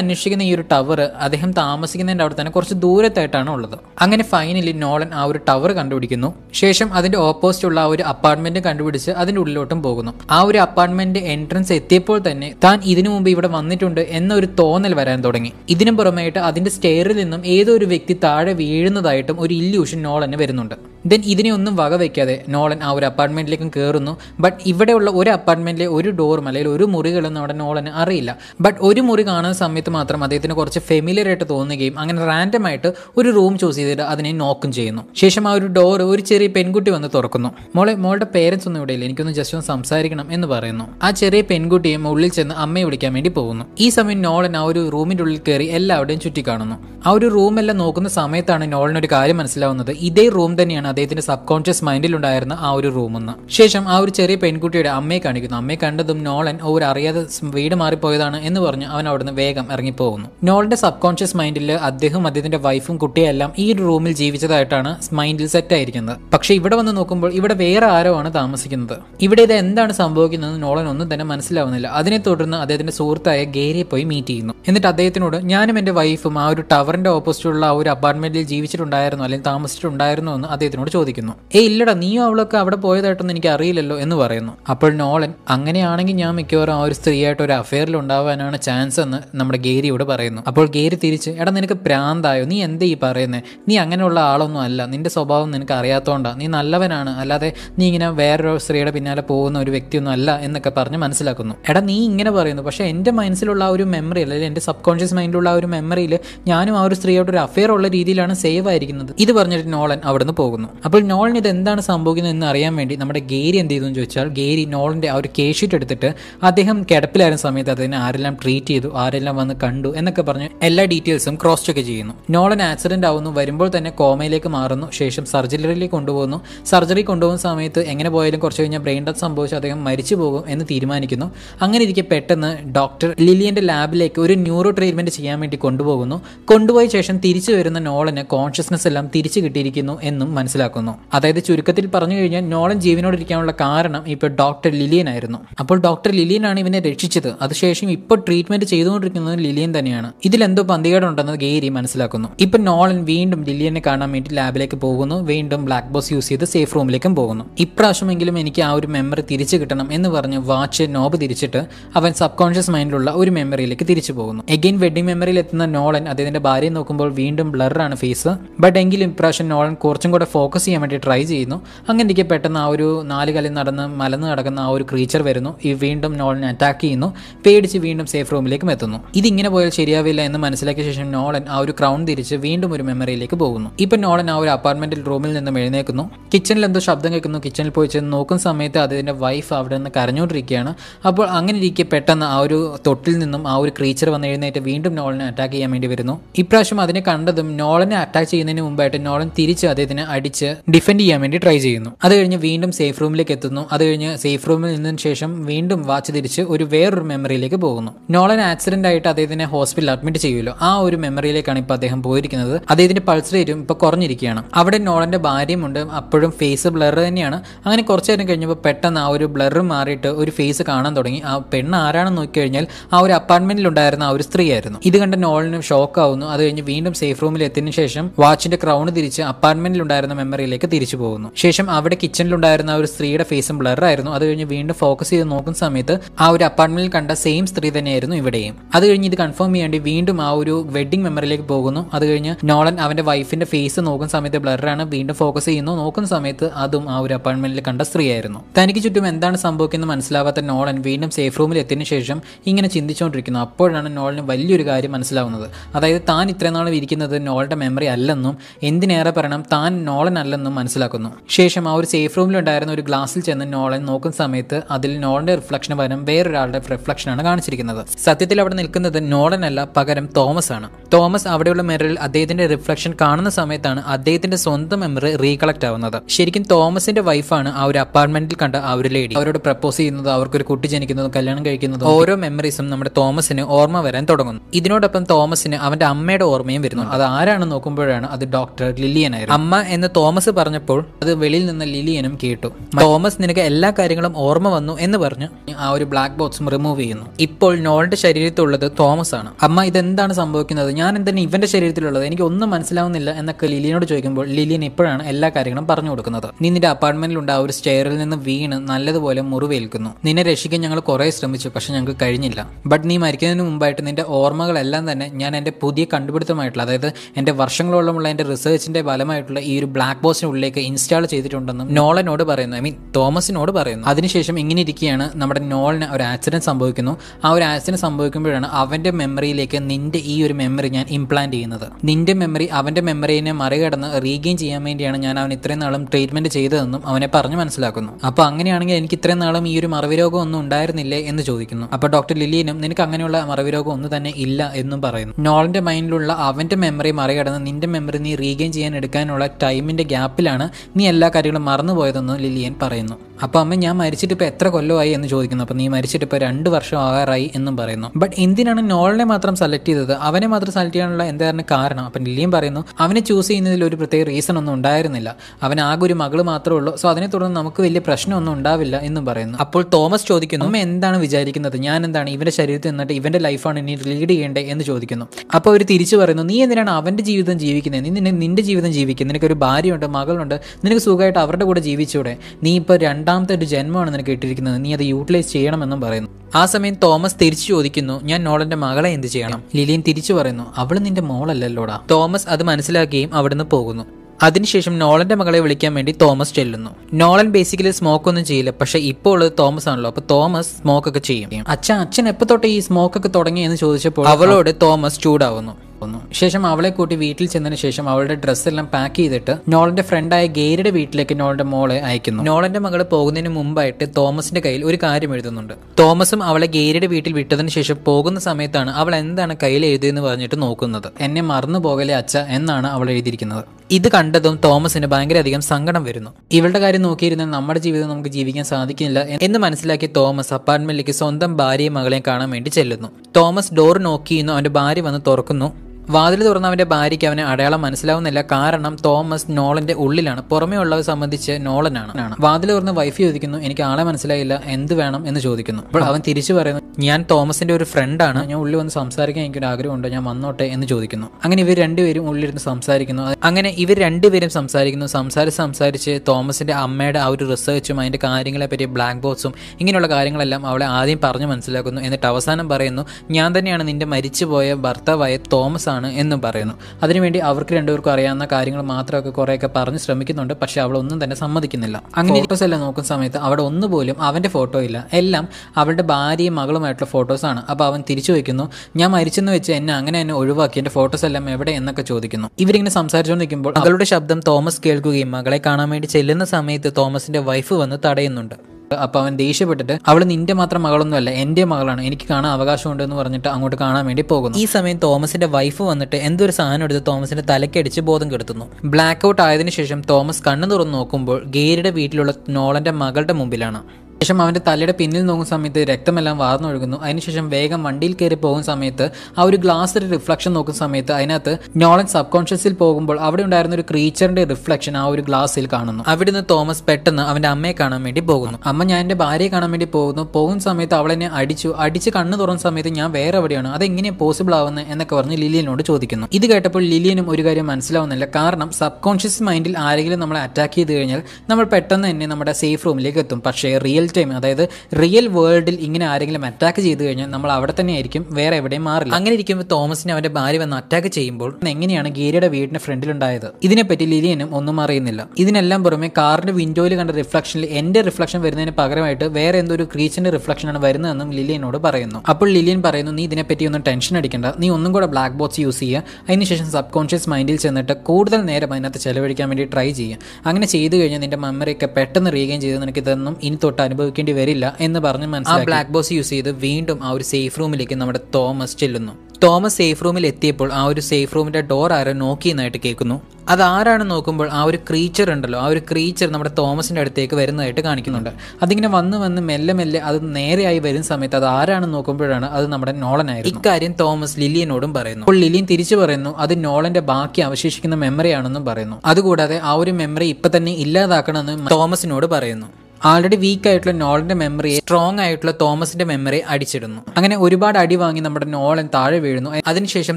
അന്വേഷിക്കുന്ന ഈ ഒരു ടവർ അദ്ദേഹം താമസിക്കുന്നതിന്റെ അവിടെ തന്നെ കുറച്ച് ദൂരത്തായിട്ടാണ് ഉള്ളത് അങ്ങനെ ഫൈനലി നോളൻ ആ ഒരു ടവർ കണ്ടുപിടിക്കുന്നു ശേഷം അതിന്റെ ഓപ്പോസിറ്റ് ഉള്ള ആ ഒരു അപ്പാർട്ട്മെന്റ് കണ്ടുപിടിച്ച് അതിന്റെ ഉള്ളിലോട്ടും പോകുന്നു ആ ഒരു അപ്പാർട്ട്മെന്റ് എൻട്രൻസ് എത്തിയപ്പോൾ തന്നെ താൻ ഇതിനു മുമ്പ് ഇവിടെ വന്നിട്ടുണ്ട് എന്നൊരു തോന്നൽ വരാൻ തുടങ്ങി ഇതിനു പുറമേയിട്ട് അതിന്റെ സ്റ്റെയറിൽ നിന്നും ഏതോ ഒരു വ്യക്തി താഴെ വീഴുന്നതായിട്ടും ഒരു ഇല്യൂഷൻ നോളന് വരുന്നുണ്ട് ദെൻ ഇതിനെയൊന്നും വകവയ്ക്കാതെ നോളൻ ആ ഒരു അപ്പാർട്ട്മെന്റിലേക്കും കയറുന്നു ബട്ട് ഇവിടെയുള്ള ഒരു അപ്പാർട്ട്മെന്റിലെ ഒരു ഡോറും അല്ലെങ്കിൽ ഒരു മുറികളൊന്നും അവിടെ നോളന് അറിയില്ല ബട്ട് ഒരു മുറി കാണുന്ന സമയത്ത് മാത്രം അദ്ദേഹത്തിന് കുറച്ച് ഫെമിലിയർ ആയിട്ട് തോന്നുകയും അങ്ങനെ റാൻഡം ആയിട്ട് ഒരു റൂം ചൂസ് ചെയ്തിട്ട് അതിനെ നോക്കും ചെയ്യുന്നു ശേഷം ആ ഒരു ഡോർ ഒരു ചെറിയ പെൺകുട്ടി വന്ന് തുറക്കുന്നു മോളെ മോളുടെ പേരൻസ് ഒന്നും ഇവിടെയില്ല എനിക്കൊന്ന് ജസ്റ്റ് ഒന്ന് സംസാരിക്കണം എന്ന് പറയുന്നു ആ ചെറിയ പെൺകുട്ടിയെ ഉള്ളിൽ ചെന്ന് അമ്മയെ വിളിക്കാൻ വേണ്ടി പോകുന്നു ഈ സമയം നോളൻ ആ ഒരു റൂമിന്റെ ഉള്ളിൽ കയറി എല്ലാവരുടെയും ചുറ്റി കാണുന്നു ആ ഒരു റൂമെല്ലാം നോക്കുന്ന സമയത്താണ് നോളൻ ഒരു കാര്യം മനസ്സിലാവുന്നത് ഇതേ റൂം തന്നെയാണ് അദ്ദേഹത്തിന്റെ സബ് കോൺഷ്യസ് മൈൻഡിലുണ്ടായിരുന്ന ആ ഒരു റൂമെന്ന് ശേഷം ആ ഒരു ചെറിയ പെൺകുട്ടിയുടെ അമ്മയെ കാണിക്കുന്നു അമ്മയെ കണ്ടതും നോളൻ ഒരു അറിയാതെ വീട് മാറിപ്പോയതാണ് എന്ന് പറഞ്ഞ് അവൻ അവിടുന്ന് വേഗം ഇറങ്ങിപ്പോകുന്നു നോളന്റെ സബ് കോൺഷ്യസ് മൈൻഡിൽ അദ്ദേഹം അദ്ദേഹത്തിന്റെ വൈഫും കുട്ടിയെല്ലാം ഈ ഒരു റൂമിൽ ജീവിച്ചതായിട്ടാണ് മൈൻഡിൽ സെറ്റ് ആയിരിക്കുന്നത് പക്ഷെ ഇവിടെ വന്ന് നോക്കുമ്പോൾ ഇവിടെ വേറെ ആരോ ആണ് താമസിക്കുന്നത് ഇവിടെ ഇത് എന്താണ് സംഭവിക്കുന്നത് നോളൻ ഒന്നും തന്നെ മനസ്സിലാവുന്നില്ല അതിനെ തുടർന്ന് അദ്ദേഹത്തിന്റെ സുഹൃത്തായ ഗേരിയെ പോയി മീറ്റ് ചെയ്യുന്നു എന്നിട്ട് അദ്ദേഹത്തിനോട് ഞാനും എന്റെ വൈഫും ആ ഒരു ടവറിന്റെ ഓപ്പോസിറ്റുള്ള ആ ഒരു അപ്പാർട്ട്മെന്റിൽ ജീവിച്ചിട്ടുണ്ടായിരുന്നു അല്ലെങ്കിൽ താമസിച്ചിട്ടുണ്ടായിരുന്നു എന്ന് അദ്ദേഹത്തിന് അദ്ദേഹത്തിനോട് ചോദിക്കുന്നു ഏ ഇല്ലടാ നീയോ അവളൊക്കെ അവിടെ പോയതായിട്ടൊന്നും എനിക്ക് അറിയില്ലല്ലോ എന്ന് പറയുന്നു അപ്പോൾ നോളൻ അങ്ങനെയാണെങ്കിൽ ഞാൻ മിക്കവാറും ആ ഒരു സ്ത്രീയായിട്ട് ഒരു അഫെയറിൽ ഉണ്ടാവാനാണ് ചാൻസ് എന്ന് നമ്മുടെ ഗേരിയോട് പറയുന്നു അപ്പോൾ ഗേരി തിരിച്ച് എടാ നിനക്ക് പ്രാന്തായോ നീ എന്താ ഈ പറയുന്നത് നീ അങ്ങനെയുള്ള ആളൊന്നും അല്ല നിന്റെ സ്വഭാവം നിനക്ക് അറിയാത്തതുകൊണ്ടാണ് നീ നല്ലവനാണ് അല്ലാതെ നീ ഇങ്ങനെ വേറൊരു സ്ത്രീയുടെ പിന്നാലെ പോകുന്ന ഒരു വ്യക്തിയൊന്നും അല്ല എന്നൊക്കെ പറഞ്ഞ് മനസ്സിലാക്കുന്നു എടാ നീ ഇങ്ങനെ പറയുന്നു പക്ഷേ എൻ്റെ മനസ്സിലുള്ള ആ ഒരു മെമ്മറി അല്ലെങ്കിൽ എൻ്റെ സബ് കോൺഷ്യസ് മൈൻഡിലുള്ള ആ ഒരു മെമ്മറിയിൽ ഞാനും ആ ഒരു സ്ത്രീയോട് ഒരു അഫെയർ ഉള്ള രീതിയിലാണ് സേവ് ആയിരിക്കുന്നത് ഇത് പറഞ്ഞിട്ട് നോളൻ അവിടുന്ന് പോകുന്നു അപ്പോൾ നോളിന് ഇത് എന്താണ് സംഭവിക്കുന്നത് എന്ന് അറിയാൻ വേണ്ടി നമ്മുടെ ഗേരി എന്ത് ചെയ്തു എന്ന് ചോദിച്ചാൽ ഗേരി നോളിൻ്റെ ആ ഒരു കേഷീറ്റ് എടുത്തിട്ട് അദ്ദേഹം കിടപ്പിലായിരുന്ന സമയത്ത് അതിനെ ആരെല്ലാം ട്രീറ്റ് ചെയ്തു ആരെല്ലാം വന്ന് കണ്ടു എന്നൊക്കെ പറഞ്ഞ് എല്ലാ ഡീറ്റെയിൽസും ക്രോസ് ചെക്ക് ചെയ്യുന്നു നോളൻ ആക്സിഡന്റ് ആവുന്നു വരുമ്പോൾ തന്നെ കോമയിലേക്ക് മാറുന്നു ശേഷം സർജറിയിലേക്ക് കൊണ്ടുപോകുന്നു സർജറി കൊണ്ടുപോകുന്ന സമയത്ത് എങ്ങനെ പോയാലും കുറച്ച് കഴിഞ്ഞാൽ ബ്രെയിൻ ഡെത്ത് സംഭവിച്ച് അദ്ദേഹം മരിച്ചു പോകും എന്ന് തീരുമാനിക്കുന്നു അങ്ങനെ ഇരിക്കെ പെട്ടെന്ന് ഡോക്ടർ ലിലിയന്റെ ലാബിലേക്ക് ഒരു ന്യൂറോ ട്രീറ്റ്മെന്റ് ചെയ്യാൻ വേണ്ടി കൊണ്ടുപോകുന്നു കൊണ്ടുപോയ ശേഷം തിരിച്ചു വരുന്ന നോളന് കോൺഷ്യസ്നെസ് എല്ലാം തിരിച്ചു കിട്ടിയിരിക്കുന്നു എന്നും മനസ്സിലാക്കി മനസ്സിലാക്കുന്നു അതായത് ചുരുക്കത്തിൽ പറഞ്ഞു കഴിഞ്ഞാൽ നോളൻ ജീവനോടിരിക്കാനുള്ള കാരണം ഇപ്പോൾ ഡോക്ടർ ലിലിയൻ ആയിരുന്നു അപ്പോൾ ഡോക്ടർ ലിലിയനാണ് ഇവനെ രക്ഷിച്ചത് അതിനുശേഷം ഇപ്പോൾ ട്രീറ്റ്മെന്റ് ചെയ്തുകൊണ്ടിരിക്കുന്നത് ലിലിയൻ തന്നെയാണ് ഇതിലെന്തോ പന്തികേടുണ്ടെന്ന് ഗേരി മനസ്സിലാക്കുന്നു ഇപ്പൊ നോളൻ വീണ്ടും ലിലിയനെ കാണാൻ വേണ്ടി ലാബിലേക്ക് പോകുന്നു വീണ്ടും ബ്ലാക്ക് ബോസ് യൂസ് ചെയ്ത് സേഫ് റൂമിലേക്കും പോകുന്നു ഇപ്രാവശ്യമെങ്കിലും എനിക്ക് ആ ഒരു മെമ്മറി തിരിച്ചു കിട്ടണം എന്ന് പറഞ്ഞ് വാച്ച് നോബ് തിരിച്ചിട്ട് അവൻ സബ് കോൺഷ്യസ് മൈൻഡിലുള്ള ഒരു മെമ്മറിയിലേക്ക് തിരിച്ചു പോകുന്നു എഗെയിൻ വെഡിങ് മെമ്മറിയിൽ എത്തുന്ന നോളൻ അദ്ദേഹത്തിന്റെ ഭാര്യയെ നോക്കുമ്പോൾ വീണ്ടും ബ്ലറാണ് ഫേസ് ബട്ട് എങ്കിലും ഇപ്രാവശ്യം നോളൻ കുറച്ചും കൂടെ ഫോക്കസ് ചെയ്യാൻ വേണ്ടി ട്രൈ ചെയ്യുന്നു അങ്ങനെ ഇരിക്കെ പെട്ടെന്ന് ആ ഒരു നാല് കല്ലിൽ നടന്ന് മലന്ന് നടക്കുന്ന ആ ഒരു ക്രീച്ചർ വരുന്നു ഈ വീണ്ടും നോളിനെ അറ്റാക്ക് ചെയ്യുന്നു പേടിച്ച് വീണ്ടും സേഫ് റൂമിലേക്കും എത്തുന്നു ഇതിങ്ങനെ പോയാൽ ശരിയാവില്ല എന്ന് മനസ്സിലാക്കിയ ശേഷം നോളൻ ആ ഒരു ക്രൗൺ തിരിച്ച് വീണ്ടും ഒരു മെമ്മറിയിലേക്ക് പോകുന്നു ഇപ്പൊ നോളൻ ആ ഒരു അപ്പാർട്ട്മെന്റിൽ റൂമിൽ നിന്നും എഴുന്നേക്കുന്നു കിച്ചണിൽ എന്തോ ശബ്ദം കേൾക്കുന്നു കിച്ചണിൽ പോയി ചെന്ന് നോക്കുന്ന സമയത്ത് അതിൻ്റെ വൈഫ് അവിടെ നിന്ന് കരഞ്ഞുകൊണ്ടിരിക്കുകയാണ് അപ്പോൾ അങ്ങനെ ഇരിക്കെ പെട്ടെന്ന് ആ ഒരു തൊട്ടിൽ നിന്നും ആ ഒരു ക്രീച്ചർ വന്ന് എഴുന്നേറ്റ് വീണ്ടും നോളിനെ അറ്റാക്ക് ചെയ്യാൻ വേണ്ടി വരുന്നു ഇപ്രാവശ്യം അതിനെ കണ്ടതും നോളനെ അറ്റാക്ക് ചെയ്യുന്നതിന് മുമ്പായിട്ട് നോളൻ തിരിച്ച് അദ്ദേഹത്തിന് അടിച്ച് വെച്ച് ഡിഫെൻഡ് ചെയ്യാൻ വേണ്ടി ട്രൈ ചെയ്യുന്നു അത് കഴിഞ്ഞ് വീണ്ടും സേഫ് റൂമിലേക്ക് എത്തുന്നു അത് കഴിഞ്ഞ് സേഫ് റൂമിൽ നിന്നതിന് ശേഷം വീണ്ടും വാച്ച് തിരിച്ച് ഒരു വേറൊരു മെമ്മറിയിലേക്ക് പോകുന്നു നോളൻ ആക്സിഡന്റ് ആയിട്ട് അദ്ദേഹത്തിനെ ഹോസ്പിറ്റലിൽ അഡ്മിറ്റ് ചെയ്യുമല്ലോ ആ ഒരു മെമ്മറിയിലേക്കാണ് ഇപ്പോൾ അദ്ദേഹം പോയിരിക്കുന്നത് അദ്ദേഹത്തിന്റെ പൾസ് റേറ്റും ഇപ്പോൾ കുറഞ്ഞിരിക്കുകയാണ് അവിടെ നോളന്റെ ഭാര്യയുമുണ്ട് അപ്പോഴും ഫേസ് ബ്ലർ തന്നെയാണ് അങ്ങനെ കുറച്ചു നേരം കഴിഞ്ഞപ്പോൾ പെട്ടെന്ന് ആ ഒരു ബ്ലർ മാറിയിട്ട് ഒരു ഫേസ് കാണാൻ തുടങ്ങി ആ പെണ്ണ് ആരാണെന്ന് നോക്കി കഴിഞ്ഞാൽ ആ ഒരു അപ്പാർട്ട്മെന്റിൽ ഉണ്ടായിരുന്ന ആ ഒരു സ്ത്രീയായിരുന്നു ഇത് കണ്ട നോളിന് ഷോക്ക് ആവുന്നു അത് കഴിഞ്ഞ് വീണ്ടും സേഫ് റൂമിൽ എത്തിയതിനു ശേഷം വാച്ചിന്റെ ക്രൗൺ തിരിച്ച് അപ്പാർട്ട്മെന്റിൽ ഉണ്ടായിരുന്ന മെമ്മറിയിലേക്ക് തിരിച്ചു പോകുന്നു ശേഷം അവിടെ കിച്ചണിലുണ്ടായിരുന്ന ഒരു സ്ത്രീയുടെ ഫേസും ആയിരുന്നു അത് കഴിഞ്ഞ് വീണ്ടും ഫോക്കസ് ചെയ്ത് നോക്കുന്ന സമയത്ത് ആ ഒരു അപ്പാർട്ട്മെന്റിൽ കണ്ട സെയിം സ്ത്രീ തന്നെയായിരുന്നു ഇവിടെയും അത് കഴിഞ്ഞ് ഇത് കൺഫേം ചെയ്യേണ്ടി വീണ്ടും ആ ഒരു വെഡിങ് മെമ്മറിയിലേക്ക് പോകുന്നു അത് കഴിഞ്ഞ് നോളൻ അവന്റെ വൈഫിന്റെ ഫേസ് നോക്കുന്ന സമയത്ത് ബ്ലറാണ് വീണ്ടും ഫോക്കസ് ചെയ്യുന്നു നോക്കുന്ന സമയത്ത് അതും ആ ഒരു അപ്പാർട്ട്മെന്റിൽ കണ്ട സ്ത്രീയായിരുന്നു തനിക്ക് ചുറ്റും എന്താണ് സംഭവിക്കുന്നത് മനസ്സിലാവാത്ത നോളൻ വീണ്ടും സേഫ് റൂമിൽ എത്തിയതിനു ശേഷം ഇങ്ങനെ ചിന്തിച്ചുകൊണ്ടിരിക്കുന്നു അപ്പോഴാണ് നോളിന് വലിയൊരു കാര്യം മനസ്സിലാവുന്നത് അതായത് താൻ ഇത്രയും നാളും ഇരിക്കുന്നത് നോളുടെ മെമ്മറി അല്ലെന്നും എന്തിനേറെ പറയണം താൻ നോളൻ അല്ലെന്നും മനസ്സിലാക്കുന്നു ശേഷം ആ ഒരു സേഫ് റൂമിൽ ഉണ്ടായിരുന്ന ഒരു ഗ്ലാസ്സിൽ ചെന്ന് നോളൻ നോക്കുന്ന സമയത്ത് അതിൽ നോളന്റെ റിഫ്ലക്ഷന് പകരം വേറൊരാളുടെ റിഫ്ലക്ഷനാണ് കാണിച്ചിരിക്കുന്നത് സത്യത്തിൽ അവിടെ നിൽക്കുന്നത് നോളൻ അല്ല പകരം തോമസ് ആണ് തോമസ് അവിടെയുള്ള മിററിൽ അദ്ദേഹത്തിന്റെ റിഫ്ലക്ഷൻ കാണുന്ന സമയത്താണ് അദ്ദേഹത്തിന്റെ സ്വന്തം മെമ്മറി റീകളക്ട് ആവുന്നത് ശരിക്കും തോമസിന്റെ വൈഫാണ് ആ ഒരു അപ്പാർട്ട്മെന്റിൽ കണ്ട ആ ഒരു ലേഡി അവരോട് പ്രപ്പോസ് ചെയ്യുന്നത് അവർക്കൊരു കുട്ടി ജനിക്കുന്നതും കല്യാണം കഴിക്കുന്നതും ഓരോ മെമ്മറീസും നമ്മുടെ തോമസിന് ഓർമ്മ വരാൻ തുടങ്ങുന്നു ഇതിനോടൊപ്പം തോമസിന് അവന്റെ അമ്മയുടെ ഓർമ്മയും വരുന്നു അത് ആരാണ് നോക്കുമ്പോഴാണ് അത് ഡോക്ടർ ലില്ലിയനായിരുന്നു ആയിരുന്നു അമ്മ എന്ന് തോമസ് തോമസ് പറഞ്ഞപ്പോൾ അത് വെളിയിൽ നിന്ന് ലിലിയനും കേട്ടു തോമസ് നിനക്ക് എല്ലാ കാര്യങ്ങളും ഓർമ്മ വന്നു എന്ന് പറഞ്ഞ് ആ ഒരു ബ്ലാക്ക് ബോക്സും റിമൂവ് ചെയ്യുന്നു ഇപ്പോൾ നോളിന്റെ ശരീരത്തിലുള്ളത് തോമസ് ആണ് അമ്മ ഇതെന്താണ് സംഭവിക്കുന്നത് ഞാൻ എന്തിനാണ് ഇവന്റെ ശരീരത്തിലുള്ളത് എനിക്ക് ഒന്നും മനസ്സിലാവുന്നില്ല എന്നൊക്കെ ലിലിയനോട് ചോദിക്കുമ്പോൾ ലിലിയൻ ഇപ്പോഴാണ് എല്ലാ കാര്യങ്ങളും പറഞ്ഞു കൊടുക്കുന്നത് നീ നിന്റെ അപ്പാർട്ട്മെന്റിലുണ്ട് ആ ഒരു സ്റ്റെയറിൽ നിന്ന് വീണ് നല്ലതുപോലെ മുറിവേൽക്കുന്നു നിന്നെ രക്ഷിക്കാൻ ഞങ്ങൾ കുറേ ശ്രമിച്ചു പക്ഷെ ഞങ്ങൾക്ക് കഴിഞ്ഞില്ല ബട്ട് നീ മരിക്കുന്നതിന് മുമ്പായിട്ട് നിന്റെ ഓർമ്മകളെല്ലാം തന്നെ ഞാൻ എന്റെ പുതിയ കണ്ടുപിടുത്തമായിട്ടുള്ള അതായത് എന്റെ വർഷങ്ങളോളമുള്ള എന്റെ റിസർച്ചിന്റെ ഫലമായിട്ടുള്ള ഈ ഒരു ബ്ലാക്ക് ബ്ലാക്ക് ബോക്സിനുള്ളിലേക്ക് ഇൻസ്റ്റാൾ ചെയ്തിട്ടുണ്ടെന്നും നോളനോട് പറയുന്നു ഐ മീൻ തോമസിനോട് പറയുന്നു അതിനുശേഷം ഇങ്ങനെ ഇരിക്കുകയാണ് നമ്മുടെ നോളിന് ഒരു ആക്സിഡന്റ് സംഭവിക്കുന്നു ആ ഒരു ആക്സിഡന്റ് സംഭവിക്കുമ്പോഴാണ് അവന്റെ മെമ്മറിയിലേക്ക് നിന്റെ ഈ ഒരു മെമ്മറി ഞാൻ ഇംപ്ലാന്റ് ചെയ്യുന്നത് നിന്റെ മെമ്മറി അവന്റെ മെമ്മറിനെ മറികടന്ന് റീഗെയിൻ ചെയ്യാൻ വേണ്ടിയാണ് ഞാൻ അവൻ ഇത്രയും നാളും ട്രീറ്റ്മെന്റ് ചെയ്തതെന്നും അവനെ പറഞ്ഞ് മനസ്സിലാക്കുന്നു അപ്പോൾ അങ്ങനെയാണെങ്കിൽ എനിക്ക് ഇത്രയും നാളും ഈ ഒരു മറവി രോഗം ഒന്നും ഉണ്ടായിരുന്നില്ലേ എന്ന് ചോദിക്കുന്നു അപ്പോൾ ഡോക്ടർ ലിലിയനും നിനക്ക് അങ്ങനെയുള്ള മറവി രോഗം ഒന്നും തന്നെ ഇല്ല എന്നും പറയുന്നു നോളിന്റെ മൈൻഡിലുള്ള അവന്റെ മെമ്മറി മറികടന്ന് നിന്റെ മെമ്മറി നീ റീഗെയിൻ ചെയ്യാൻ എടുക്കാനുള്ള ടൈമിന് മരിക്കുന്നതിൻ്റെ ഗ്യാപ്പിലാണ് നീ എല്ലാ കാര്യങ്ങളും മറന്നു പോയതെന്ന് ലിലിയൻ പറയുന്നു അപ്പോൾ അമ്മ ഞാൻ മരിച്ചിട്ട് ഇപ്പോൾ എത്ര കൊല്ലമായി എന്ന് ചോദിക്കുന്നു അപ്പോൾ നീ മരിച്ചിട്ട് ഇപ്പോൾ രണ്ട് വർഷം ആകാറായി എന്നും പറയുന്നു ബട്ട് എന്തിനാണ് നോളിനെ മാത്രം സെലക്ട് ചെയ്തത് അവനെ മാത്രം സെലക്ട് ചെയ്യാനുള്ള എന്തായിരുന്നു കാരണം അപ്പം ലിലിയൻ പറയുന്നു അവനെ ചൂസ് ചെയ്യുന്നതിൽ ഒരു പ്രത്യേക റീസൺ ഒന്നും ഉണ്ടായിരുന്നില്ല അവൻ ആകെ ഒരു മകൾ മാത്രമേ ഉള്ളൂ സോ അതിനെ തുടർന്ന് നമുക്ക് വലിയ പ്രശ്നമൊന്നും ഉണ്ടാവില്ല എന്നും പറയുന്നു അപ്പോൾ തോമസ് ചോദിക്കുന്നു അമ്മ എന്താണ് വിചാരിക്കുന്നത് ഞാൻ എന്താണ് ഇവൻ്റെ ശരീരത്തിൽ നിന്നിട്ട് ഇവൻ്റെ ലൈഫാണ് ഇനി ലീഡ് ചെയ്യേണ്ടത് എന്ന് ചോദിക്കുന്നു അപ്പോൾ അവർ തിരിച്ചു പറയുന്നു നീ എന്തിനാണ് അവൻ്റെ ജീവിതം ജീവിക്കുന്നത് നീ നിന്റെ ജീവിതം ജീവിക്കുന്നത് നിനക്കൊരു ഭാര്യ ഭാര്യയുണ്ട് മകളുണ്ട് നിനക്ക് സുഖമായിട്ട് അവരുടെ കൂടെ ജീവിച്ചൂടെ നീ ഇപ്പൊ രണ്ടാമത്തെ ഒരു ജന്മമാണ് നിനക്ക് ഇട്ടിരിക്കുന്നത് നീ അത് യൂട്ടിലൈസ് ചെയ്യണമെന്നും പറയുന്നു ആ സമയം തോമസ് തിരിച്ചു ചോദിക്കുന്നു ഞാൻ നോളന്റെ മകളെ എന്ത് ചെയ്യണം ലിലിയൻ തിരിച്ചു പറയുന്നു അവൾ നിന്റെ മോളല്ലല്ലോടാ തോമസ് അത് മനസ്സിലാക്കുകയും അവിടുന്ന് പോകുന്നു അതിനുശേഷം നോളന്റെ മകളെ വിളിക്കാൻ വേണ്ടി തോമസ് ചെല്ലുന്നു നോളൻ ബേസിക്കലി സ്മോക്ക് ഒന്നും ചെയ്യില്ല പക്ഷെ ഇപ്പോൾ ഉള്ളത് തോമസ് ആണല്ലോ അപ്പൊ തോമസ് സ്മോക്ക് ഒക്കെ ചെയ്യും അച്ഛൻ അച്ഛൻ എപ്പോ തൊട്ട് ഈ സ്മോക്ക് ഒക്കെ തുടങ്ങി എന്ന് ചോദിച്ചപ്പോൾ അവളോട് തോമസ് ചൂടാവുന്നു വന്നു ശേഷം അവളെ കൂട്ടി വീട്ടിൽ ചെന്നതിന് ശേഷം അവളുടെ ഡ്രസ്സെല്ലാം പാക്ക് ചെയ്തിട്ട് നോളന്റെ ഫ്രണ്ടായ ഗേരിയുടെ വീട്ടിലേക്ക് നോളന്റെ മോളെ അയക്കുന്നു നോളന്റെ മകൾ പോകുന്നതിന് മുമ്പായിട്ട് തോമസിന്റെ കയ്യിൽ ഒരു കാര്യം എഴുതുന്നുണ്ട് തോമസും അവളെ ഗേരിയുടെ വീട്ടിൽ വിട്ടതിന് ശേഷം പോകുന്ന സമയത്താണ് അവൾ എന്താണ് കയ്യിൽ എഴുതിയെന്ന് പറഞ്ഞിട്ട് നോക്കുന്നത് എന്നെ മറന്നു പോകലെ അച്ഛ എന്നാണ് അവൾ എഴുതിയിരിക്കുന്നത് ഇത് കണ്ടതും തോമസിന് അധികം സങ്കടം വരുന്നു ഇവളുടെ കാര്യം നോക്കിയിരുന്നാൽ നമ്മുടെ ജീവിതം നമുക്ക് ജീവിക്കാൻ സാധിക്കില്ല എന്ന് മനസ്സിലാക്കി തോമസ് അപ്പാർട്ട്മെന്റിലേക്ക് സ്വന്തം ഭാര്യയും മകളെയും കാണാൻ വേണ്ടി ചെല്ലുന്നു തോമസ് ഡോർ നോക്കിയിരുന്നു അവന്റെ ഭാര്യ വന്ന് തുറക്കുന്നു വാതിൽ തുറന്നവൻ്റെ ഭാര്യയ്ക്ക് അവനെ അടയാളം മനസ്സിലാവുന്നില്ല കാരണം തോമസ് നോളന്റെ ഉള്ളിലാണ് പുറമേ ഉള്ളവ സംബന്ധിച്ച് നോളനാണ് വാതിൽ തുറന്ന് വൈഫ് ചോദിക്കുന്നു എനിക്ക് ആളെ മനസ്സിലായില്ല എന്ത് വേണം എന്ന് ചോദിക്കുന്നു അപ്പോൾ അവൻ തിരിച്ചു പറയുന്നു ഞാൻ തോമസിന്റെ ഒരു ഫ്രണ്ടാണ് ഞാൻ ഉള്ളിൽ വന്ന് സംസാരിക്കാൻ എനിക്കൊരു ആഗ്രഹമുണ്ട് ഞാൻ വന്നോട്ടെ എന്ന് ചോദിക്കുന്നു അങ്ങനെ ഇവർ രണ്ടുപേരും ഉള്ളിലിരുന്ന് സംസാരിക്കുന്നു അങ്ങനെ ഇവർ രണ്ടുപേരും സംസാരിക്കുന്നു സംസാരിച്ച് സംസാരിച്ച് തോമസിന്റെ അമ്മയുടെ ആ ഒരു റിസർച്ചും അതിന്റെ കാര്യങ്ങളെ പറ്റി ബ്ലാക്ക് ബോക്സും ഇങ്ങനെയുള്ള കാര്യങ്ങളെല്ലാം അവളെ ആദ്യം പറഞ്ഞു മനസ്സിലാക്കുന്നു എന്നിട്ട് അവസാനം പറയുന്നു ഞാൻ തന്നെയാണ് നിന്റെ മരിച്ചുപോയ ഭർത്താവായ തോമസ് ആണ് നല്ലതാണ് എന്നും പറയുന്നു അതിനുവേണ്ടി അവർക്ക് രണ്ടുപേർക്കും അറിയാവുന്ന കാര്യങ്ങൾ മാത്രമൊക്കെ കുറെയൊക്കെ പറഞ്ഞ് ശ്രമിക്കുന്നുണ്ട് പക്ഷേ ഒന്നും തന്നെ സമ്മതിക്കുന്നില്ല അങ്ങനെ ഫോട്ടോസ് എല്ലാം നോക്കുന്ന സമയത്ത് അവിടെ ഒന്നുപോലും അവൻ്റെ ഫോട്ടോ ഇല്ല എല്ലാം അവളുടെ ഭാര്യയും മകളുമായിട്ടുള്ള ഫോട്ടോസാണ് അപ്പോൾ അവൻ തിരിച്ചു വയ്ക്കുന്നു ഞാൻ മരിച്ചെന്ന് വെച്ച് എന്നെ അങ്ങനെ എന്നെ ഒഴിവാക്കി എൻ്റെ ഫോട്ടോസ് എല്ലാം എവിടെ എന്നൊക്കെ ചോദിക്കുന്നു ഇവരിങ്ങനെ സംസാരിച്ചുകൊണ്ടിരിക്കുമ്പോൾ അവളുടെ ശബ്ദം തോമസ് കേൾക്കുകയും മകളെ കാണാൻ വേണ്ടി ചെല്ലുന്ന സമയത്ത് തോമസിൻ്റെ വൈഫ് വന്ന് തടയുന്നുണ്ട് അപ്പൊ അവൻ ദേഷ്യപ്പെട്ടിട്ട് അവൾ നിന്റെ മാത്രം മകളൊന്നുമല്ല എൻ്റെ മകളാണ് എനിക്ക് കാണാൻ അവകാശമുണ്ട് എന്ന് പറഞ്ഞിട്ട് അങ്ങോട്ട് കാണാൻ വേണ്ടി പോകുന്നു ഈ സമയം തോമസിന്റെ വൈഫ് വന്നിട്ട് എന്തൊരു സാധനം എടുത്ത് തോമസിന്റെ തലക്കടിച്ച് ബോധം കെടുത്തുന്നു ബ്ലാക്ക് ഔട്ട് ആയതിനു ശേഷം തോമസ് കണ്ണു തുറന്നു നോക്കുമ്പോൾ ഗേരിയുടെ വീട്ടിലുള്ള നോളന്റെ മകളുടെ മുമ്പിലാണ് ശേഷം അവൻ്റെ തലയുടെ പിന്നിൽ നോക്കുന്ന സമയത്ത് രക്തമെല്ലാം വാർന്നൊഴുകുന്നു അതിനുശേഷം വേഗം വണ്ടിയിൽ കയറി പോകുന്ന സമയത്ത് ആ ഒരു ഗ്ലാസ്സിൽ റിഫ്ലക്ഷൻ നോക്കുന്ന സമയത്ത് അതിനകത്ത് നോളൻ സബ് കോൺഷ്യസിൽ പോകുമ്പോൾ അവിടെ ഉണ്ടായിരുന്ന ഒരു ക്രീച്ചറിന്റെ റിഫ്ലക്ഷൻ ആ ഒരു ഗ്ലാസ്സിൽ കാണുന്നു അവിടെ നിന്ന് തോമസ് പെട്ടെന്ന് അവന്റെ അമ്മയെ കാണാൻ വേണ്ടി പോകുന്നു അമ്മ ഞാൻ എന്റെ ഭാര്യയെ കാണാൻ വേണ്ടി പോകുന്നു പോകുന്ന സമയത്ത് അവളെന്നെ അടിച്ചു അടിച്ച് കണ്ണ് തുറന്ന സമയത്ത് ഞാൻ വേറെ എവിടെയാണ് എങ്ങനെ പോസിബിൾ ആവുന്നത് എന്നൊക്കെ പറഞ്ഞ് ലിലിയനോട് ചോദിക്കുന്നു ഇത് കേട്ടപ്പോൾ ലിലിയനും ഒരു കാര്യം മനസ്സിലാവുന്നില്ല കാരണം സബ് കോൺഷ്യസ് മൈൻഡിൽ ആരെങ്കിലും നമ്മളെ അറ്റാക്ക് ചെയ്ത് കഴിഞ്ഞാൽ നമ്മൾ പെട്ടെന്ന് തന്നെ നമ്മുടെ സേഫ് റൂമിലേക്ക് എത്തും പക്ഷേ റിയൽ ടൈം അതായത് റിയൽ വേൾഡിൽ ഇങ്ങനെ ആരെങ്കിലും അറ്റാക്ക് ചെയ്തു കഴിഞ്ഞാൽ നമ്മൾ അവിടെ തന്നെ ആയിരിക്കും വേറെ എവിടെയും മാറില്ല അങ്ങനെ ഇരിക്കുമ്പോൾ തോമസിനെ അവന്റെ ഭാര്യ വന്ന് അറ്റാക്ക് ചെയ്യുമ്പോൾ എങ്ങനെയാണ് ഗീരയുടെ വീടിന്റെ ഫ്രണ്ടിൽ ഉണ്ടായത് ഇതിനെപ്പറ്റി ലിലിയനും ഒന്നും അറിയുന്നില്ല ഇതിനെല്ലാം പുറമെ കാറിന്റെ വിൻഡോയിൽ കണ്ട റിഫ്ലക്ഷനിൽ എന്റെ റിഫ്ലക്ഷൻ വരുന്നതിന് പകരമായിട്ട് വേറെ എന്തോ ഒരു ക്രീച്ചറിന്റെ ആണ് വരുന്നതെന്നും ലിലിയനോട് പറയുന്നു അപ്പോൾ ലിലിയൻ പറയുന്നു നീ ഇതിനെപ്പറ്റി ഒന്നും ടെൻഷൻ അടിക്കേണ്ട നീ ഒന്നും കൂടെ ബ്ലാക്ക് ബോക്സ് യൂസ് ചെയ്യുക അതിനുശേഷം സബ് കോൺഷ്യസ് മൈൻഡിൽ ചെന്നിട്ട് കൂടുതൽ നേരം അതിനകത്ത് ചെലവഴിക്കാൻ വേണ്ടി ട്രൈ ചെയ്യുക അങ്ങനെ ചെയ്തു കഴിഞ്ഞാൽ നിന്റെ മെമ്മറിയൊക്കെ പെട്ടെന്ന് റീഗെയിൻ ചെയ്ത് നിനക്ക് ഇതൊന്നും ഇനി തൊട്ട് അനുഭവിക്കേണ്ടി വരില്ല എന്ന് പറഞ്ഞ് മനസ്സിലാക്കി ബ്ലാക്ക് ബോസ് യൂസ് ചെയ്ത് വീണ്ടും ആ ഒരു സേഫ് റൂമിലേക്ക് നമ്മുടെ തോമസ് ചെല്ലുന്നു തോമസ് സേഫ് റൂമിൽ എത്തിയപ്പോൾ ആ ഒരു സേഫ് റൂമിന്റെ ഡോർ ആരോ നോക്കിയെന്നായിട്ട് കേൾക്കുന്നു അത് ആരാണ് നോക്കുമ്പോൾ ആ ഒരു ക്രീച്ചർ ഉണ്ടല്ലോ ആ ഒരു ക്രീച്ചർ നമ്മുടെ തോമസിന്റെ അടുത്തേക്ക് വരുന്നതായിട്ട് കാണിക്കുന്നുണ്ട് അതിങ്ങനെ വന്ന് വന്ന് മെല്ലെ മെല്ലെ അത് നേരെയായി വരുന്ന സമയത്ത് അത് ആരാണ് നോക്കുമ്പോഴാണ് അത് നമ്മുടെ നോളനായിരുന്നു ഇക്കാര്യം തോമസ് ലിലിയനോടും പറയുന്നു അപ്പോൾ ലിലിയൻ തിരിച്ചു പറയുന്നു അത് നോളന്റെ ബാക്കി അവശേഷിക്കുന്ന മെമ്മറി ആണെന്നും പറയുന്നു അതുകൂടാതെ ആ ഒരു മെമ്മറി ഇപ്പൊ തന്നെ ഇല്ലാതാക്കണമെന്ന് തോമസിനോട് പറയുന്നു ആൾറെഡി വീക്ക് ആയിട്ടുള്ള നോളിന്റെ മെമ്മറിയെ സ്ട്രോങ് ആയിട്ടുള്ള തോമസിന്റെ മെമ്മറി അടിച്ചിടുന്നു അങ്ങനെ ഒരുപാട് അടി വാങ്ങി നമ്മുടെ നോളൻ താഴെ വീഴുന്നു അതിനുശേഷം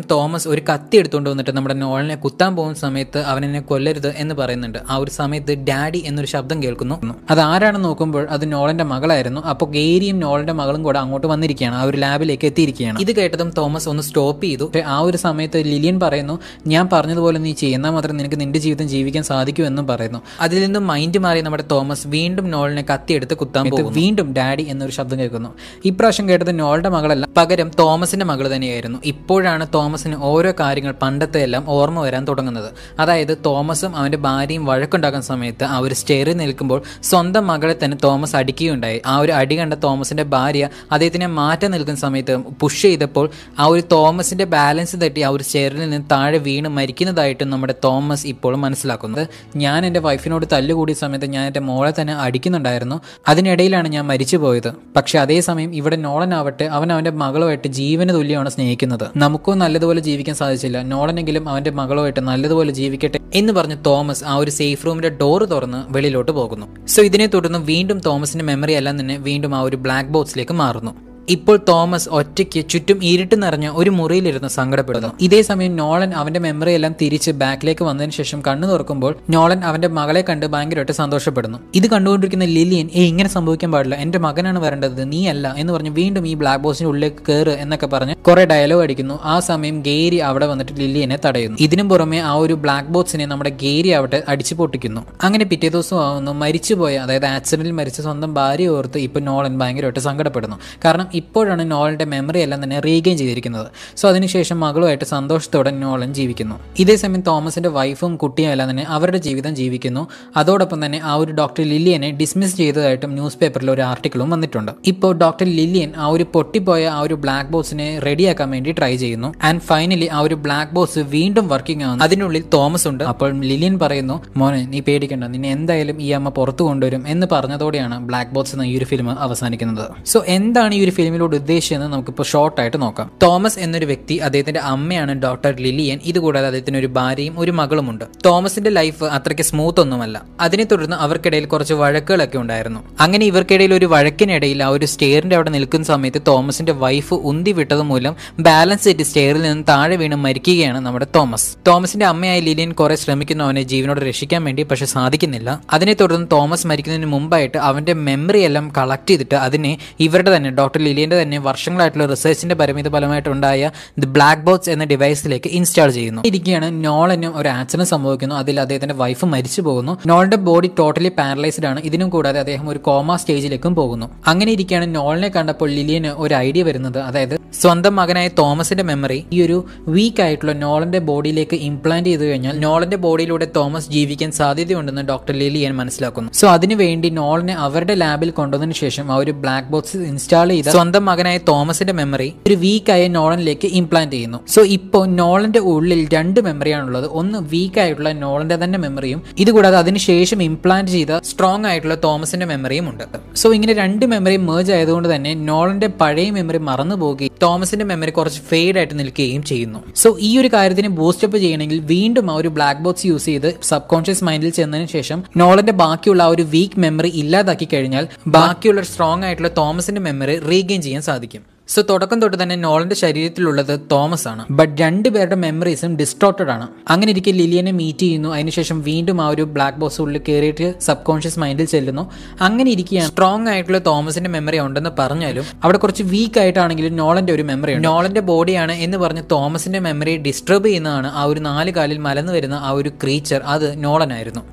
തോമസ് ഒരു കത്തി എടുത്തുകൊണ്ട് വന്നിട്ട് നമ്മുടെ നോളിനെ കുത്താൻ പോകുന്ന സമയത്ത് അവൻ എന്നെ കൊല്ലരുത് എന്ന് പറയുന്നുണ്ട് ആ ഒരു സമയത്ത് ഡാഡി എന്നൊരു ശബ്ദം കേൾക്കുന്നു അത് ആരാണെന്ന് നോക്കുമ്പോൾ അത് നോളന്റെ മകളായിരുന്നു അപ്പോൾ ഗേരിയും നോളന്റെ മകളും കൂടെ അങ്ങോട്ട് വന്നിരിക്കുകയാണ് ആ ഒരു ലാബിലേക്ക് എത്തിയിരിക്കുകയാണ് ഇത് കേട്ടതും തോമസ് ഒന്ന് സ്റ്റോപ്പ് ചെയ്തു ആ ഒരു സമയത്ത് ലിലിയൻ പറയുന്നു ഞാൻ പറഞ്ഞതുപോലെ നീ ചെയ്യുന്ന മാത്രം നിനക്ക് നിന്റെ ജീവിതം ജീവിക്കാൻ സാധിക്കൂ എന്നും പറയുന്നു അതിൽ നിന്നും മൈൻഡ് മാറി നമ്മുടെ തോമസ് വീണ്ടും നോൾ നോളിനെ കത്തിയെടുത്ത് കുത്താൻ പോകും വീണ്ടും ഡാഡി എന്നൊരു ശബ്ദം കേൾക്കുന്നു ഇപ്രാവശ്യം കേട്ടത് നോളുടെ മകളല്ല പകരം തോമസിന്റെ മകൾ തന്നെയായിരുന്നു ഇപ്പോഴാണ് തോമസിന് ഓരോ കാര്യങ്ങൾ പണ്ടത്തെ എല്ലാം ഓർമ്മ വരാൻ തുടങ്ങുന്നത് അതായത് തോമസും അവന്റെ ഭാര്യയും വഴക്കുണ്ടാക്കുന്ന സമയത്ത് അവർ സ്റ്റേറിൽ നിൽക്കുമ്പോൾ സ്വന്തം മകളെ തന്നെ തോമസ് അടിക്കുകയുണ്ടായി ആ ഒരു അടി കണ്ട തോമസിന്റെ ഭാര്യ അദ്ദേഹത്തിനെ മാറ്റി നിൽക്കുന്ന സമയത്ത് പുഷ് ചെയ്തപ്പോൾ ആ ഒരു തോമസിന്റെ ബാലൻസ് തട്ടി ആ ഒരു സ്റ്റെയറിൽ നിന്ന് താഴെ വീണ് മരിക്കുന്നതായിട്ടും നമ്മുടെ തോമസ് ഇപ്പോഴും മനസ്സിലാക്കുന്നത് ഞാൻ എൻ്റെ വൈഫിനോട് തല്ലുകൂടിയ സമയത്ത് ഞാൻ എൻ്റെ മോളെ തന്നെ അടിക്കുന്നുണ്ട് ഉണ്ടായിരുന്നു അതിനിടയിലാണ് ഞാൻ മരിച്ചു പോയത് പക്ഷെ അതേസമയം ഇവിടെ നോളൻ ആവട്ടെ അവൻ അവന്റെ മകളുമായിട്ട് ജീവന തുല്യമാണ് സ്നേഹിക്കുന്നത് നമുക്കോ നല്ലതുപോലെ ജീവിക്കാൻ സാധിച്ചില്ല നോളനെങ്കിലും അവന്റെ മകളുമായിട്ട് നല്ലതുപോലെ ജീവിക്കട്ടെ എന്ന് പറഞ്ഞ് തോമസ് ആ ഒരു സേഫ് റൂമിന്റെ ഡോർ തുറന്ന് വെളിയിലോട്ട് പോകുന്നു സോ ഇതിനെ തുടർന്ന് വീണ്ടും തോമസിന്റെ മെമ്മറി അല്ലാതെ തന്നെ വീണ്ടും ആ ഒരു ബ്ലാക്ക് ബോക്സിലേക്ക് മാറുന്നു ഇപ്പോൾ തോമസ് ഒറ്റയ്ക്ക് ചുറ്റും ഇരുട്ട് നിറഞ്ഞ ഒരു മുറിയിലിരുന്ന് സങ്കടപ്പെടുന്നു ഇതേ സമയം നോളൻ അവന്റെ മെമ്മറി എല്ലാം തിരിച്ച് ബാക്കിലേക്ക് വന്നതിന് ശേഷം കണ്ണു തുറക്കുമ്പോൾ നോളൻ അവന്റെ മകളെ കണ്ട് ഭയങ്കരമായിട്ട് സന്തോഷപ്പെടുന്നു ഇത് കണ്ടുകൊണ്ടിരിക്കുന്ന ലിലിയൻ ഏ ഇങ്ങനെ സംഭവിക്കാൻ പാടില്ല എന്റെ മകനാണ് വരേണ്ടത് നീ അല്ല എന്ന് പറഞ്ഞ് വീണ്ടും ഈ ബ്ലാക്ക് ബോസിന്റെ ഉള്ളിലേക്ക് കയറ് എന്നൊക്കെ പറഞ്ഞ് കുറെ ഡയലോഗ് അടിക്കുന്നു ആ സമയം ഗേരി അവിടെ വന്നിട്ട് ലില്ലിയനെ തടയുന്നു ഇതിനു പുറമെ ആ ഒരു ബ്ലാക്ക് ബോക്സിനെ നമ്മുടെ ഗേരി അവിടെ അടിച്ചു പൊട്ടിക്കുന്നു അങ്ങനെ പിറ്റേ ദിവസം ആവുന്നു മരിച്ചുപോയ അതായത് ആക്സിഡന്റിൽ മരിച്ച സ്വന്തം ഭാര്യ ഓർത്ത് ഇപ്പൊ നോളൻ ഭയങ്കരമായിട്ട് സങ്കടപ്പെടുന്നു കാരണം ഇപ്പോഴാണ് നോളൻ്റെ മെമ്മറി എല്ലാം തന്നെ റീഗെയിൻ ചെയ്തിരിക്കുന്നത് സോ അതിനുശേഷം മകളുമായിട്ട് സന്തോഷത്തോടെ നോളൻ ജീവിക്കുന്നു ഇതേസമയം തോമസിൻ്റെ വൈഫും കുട്ടിയും എല്ലാം തന്നെ അവരുടെ ജീവിതം ജീവിക്കുന്നു അതോടൊപ്പം തന്നെ ആ ഒരു ഡോക്ടർ ലില്ലിയനെ ഡിസ്മിസ് ചെയ്തതായിട്ടും ന്യൂസ് പേപ്പറിൽ ഒരു ആർട്ടിക്കിളും വന്നിട്ടുണ്ട് ഇപ്പോൾ ഡോക്ടർ ലില്ലിയൻ ആ ഒരു പൊട്ടിപ്പോയ ആ ഒരു ബ്ലാക്ക് ബോക്സിനെ റെഡിയാക്കാൻ വേണ്ടി ട്രൈ ചെയ്യുന്നു ആൻഡ് ഫൈനലി ആ ഒരു ബ്ലാക്ക് ബോക്സ് വീണ്ടും വർക്കിംഗ് ആകുന്നു അതിനുള്ളിൽ തോമസ് ഉണ്ട് അപ്പോൾ ലില്ലിയൻ പറയുന്നു മോനെ നീ പേടിക്കണ്ട നിന്നെ എന്തായാലും ഈ അമ്മ പുറത്തു കൊണ്ടുവരും എന്ന് പറഞ്ഞതോടെയാണ് ബ്ലാക്ക് ബോക്സ് എന്ന ഈ ഒരു ഫിലിം അവസാനിക്കുന്നത് സോ എന്താണ് ഈ ഒരു ഫിലിം ഫിലിമിലൂടെ ഉദ്ദേശിച്ചതെന്ന് നമുക്കിപ്പോൾ ഷോർട്ടായിട്ട് നോക്കാം തോമസ് എന്നൊരു വ്യക്തി അദ്ദേഹത്തിന്റെ അമ്മയാണ് ഡോക്ടർ ലിലിയൻ ഇതുകൂടാതെ അദ്ദേഹത്തിന് ഒരു ഭാര്യയും ഒരു മകളുമുണ്ട് തോമസിന്റെ ലൈഫ് അത്രയ്ക്ക് സ്മൂത്ത് ഒന്നുമല്ല അതിനെ തുടർന്ന് അവർക്കിടയിൽ കുറച്ച് വഴക്കുകളൊക്കെ ഉണ്ടായിരുന്നു അങ്ങനെ ഇവർക്കിടയിൽ ഒരു വഴക്കിനിടയിൽ ആ ഒരു സ്റ്റെയറിന്റെ അവിടെ നിൽക്കുന്ന സമയത്ത് തോമസിന്റെ വൈഫ് ഉന്തി വിട്ടത് മൂലം ബാലൻസ് ചെയ്ത് സ്റ്റെയറിൽ നിന്ന് താഴെ വീണ് മരിക്കുകയാണ് നമ്മുടെ തോമസ് തോമസിന്റെ അമ്മയായ ലിലിയൻ കുറെ ശ്രമിക്കുന്നു അവനെ ജീവനോട് രക്ഷിക്കാൻ വേണ്ടി പക്ഷെ സാധിക്കുന്നില്ല അതിനെ തുടർന്ന് തോമസ് മരിക്കുന്നതിന് മുമ്പായിട്ട് അവന്റെ മെമ്മറി എല്ലാം കളക്ട് ചെയ്തിട്ട് അതിനെ ഇവരുടെ തന്നെ ഡോക്ടർ ലിലിയൻ്റെ തന്നെ വർഷങ്ങളായിട്ടുള്ള റിസർച്ചിൻ്റെ പരിമിത ഫലമായിട്ടുണ്ടായ ദി ബ്ലാക്ക് ബോക്സ് എന്ന ഡിവൈസിലേക്ക് ഇൻസ്റ്റാൾ ചെയ്യുന്നു ഇരിക്കുകയാണ് നോളനും ഒരു ആക്സിഡന്റ് സംഭവിക്കുന്നു അതിൽ അദ്ദേഹത്തിന്റെ വൈഫ് മരിച്ചു പോകുന്നു നോളിന്റെ ബോഡി ടോട്ടലി പാരലൈസ്ഡ് ആണ് ഇതിനും കൂടാതെ അദ്ദേഹം ഒരു കോമ സ്റ്റേജിലേക്കും പോകുന്നു അങ്ങനെ ഇരിക്കുകയാണ് നോളിനെ കണ്ടപ്പോൾ ലിലിയന് ഒരു ഐഡിയ വരുന്നത് അതായത് സ്വന്തം മകനായ തോമസിന്റെ മെമ്മറി ഈ ഒരു വീക്ക് ആയിട്ടുള്ള നോളന്റെ ബോഡിയിലേക്ക് ഇംപ്ലാന്റ് ചെയ്തു കഴിഞ്ഞാൽ നോളന്റെ ബോഡിയിലൂടെ തോമസ് ജീവിക്കാൻ സാധ്യതയുണ്ടെന്ന് ഡോക്ടർ ലിലിയൻ മനസ്സിലാക്കുന്നു സോ അതിനുവേണ്ടി നോളിനെ അവരുടെ ലാബിൽ കൊണ്ടുവന്നതിന് ശേഷം ആ ഒരു ബ്ലാക്ക് ബോക്സ് ഇൻസ്റ്റാൾ ചെയ്ത സ്വന്തം മകനായ തോമസിന്റെ മെമ്മറി ഒരു വീക്കായ നോളനിലേക്ക് ഇംപ്ലാന്റ് ചെയ്യുന്നു സോ ഇപ്പൊ നോളന്റെ ഉള്ളിൽ രണ്ട് മെമ്മറിയാണുള്ളത് ഒന്ന് ആയിട്ടുള്ള നോളന്റെ തന്നെ മെമ്മറിയും ഇതുകൂടാതെ അതിനുശേഷം ഇംപ്ലാന്റ് ചെയ്ത സ്ട്രോങ് ആയിട്ടുള്ള തോമസിന്റെ മെമ്മറിയും ഉണ്ട് സോ ഇങ്ങനെ രണ്ട് മെമ്മറി മേജ് ആയതുകൊണ്ട് തന്നെ നോളന്റെ പഴയ മെമ്മറി മറന്നു പോകുകയും തോമസിന്റെ മെമ്മറി കുറച്ച് ഫെയ്ഡ് ആയിട്ട് നിൽക്കുകയും ചെയ്യുന്നു സോ ഈ ഒരു കാര്യത്തിന് ബൂസ്റ്റപ്പ് ചെയ്യണമെങ്കിൽ വീണ്ടും ആ ഒരു ബ്ലാക്ക് ബോക്സ് യൂസ് ചെയ്ത് സബ് കോൺഷ്യസ് മൈൻഡിൽ ചെന്നതിന് ശേഷം നോളന്റെ ബാക്കിയുള്ള ആ ഒരു വീക്ക് മെമ്മറി ഇല്ലാതാക്കി കഴിഞ്ഞാൽ ബാക്കിയുള്ള സ്ട്രോങ് ആയിട്ടുള്ള തോമസിന്റെ മെമ്മറി റീഗെയിൻ ഉപയോഗിക്കുകയും ചെയ്യാൻ സാധിക്കും സോ തുടക്കം തൊട്ട് തന്നെ നോളന്റെ ശരീരത്തിലുള്ളത് തോമസ് ആണ് ബട്ട് രണ്ടുപേരുടെ മെമ്മറീസും ഡിസ്ട്രോട്ടഡ് ആണ് അങ്ങനെ ഇരിക്കെ ലിലിയനെ മീറ്റ് ചെയ്യുന്നു അതിനുശേഷം വീണ്ടും ആ ഒരു ബ്ലാക്ക് ബോക്സ് ഉള്ളിൽ കയറിയിട്ട് സബ് കോൺഷ്യസ് മൈൻഡിൽ ചെല്ലുന്നു അങ്ങനെ ഇരിക്കുകയാണ് സ്ട്രോങ് ആയിട്ടുള്ള തോമസിന്റെ മെമ്മറി ഉണ്ടെന്ന് പറഞ്ഞാലും അവിടെ കുറച്ച് വീക്ക് ആയിട്ടാണെങ്കിലും നോളന്റെ ഒരു മെമ്മറി ഉണ്ട് നോളന്റെ ബോഡിയാണ് എന്ന് പറഞ്ഞ് തോമസിന്റെ മെമ്മറി ഡിസ്റ്റർബ് ചെയ്യുന്നതാണ് ആ ഒരു നാല് കാലിൽ മലന്നു വരുന്ന ആ ഒരു ക്രീച്ചർ അത് നോളനായിരുന്നു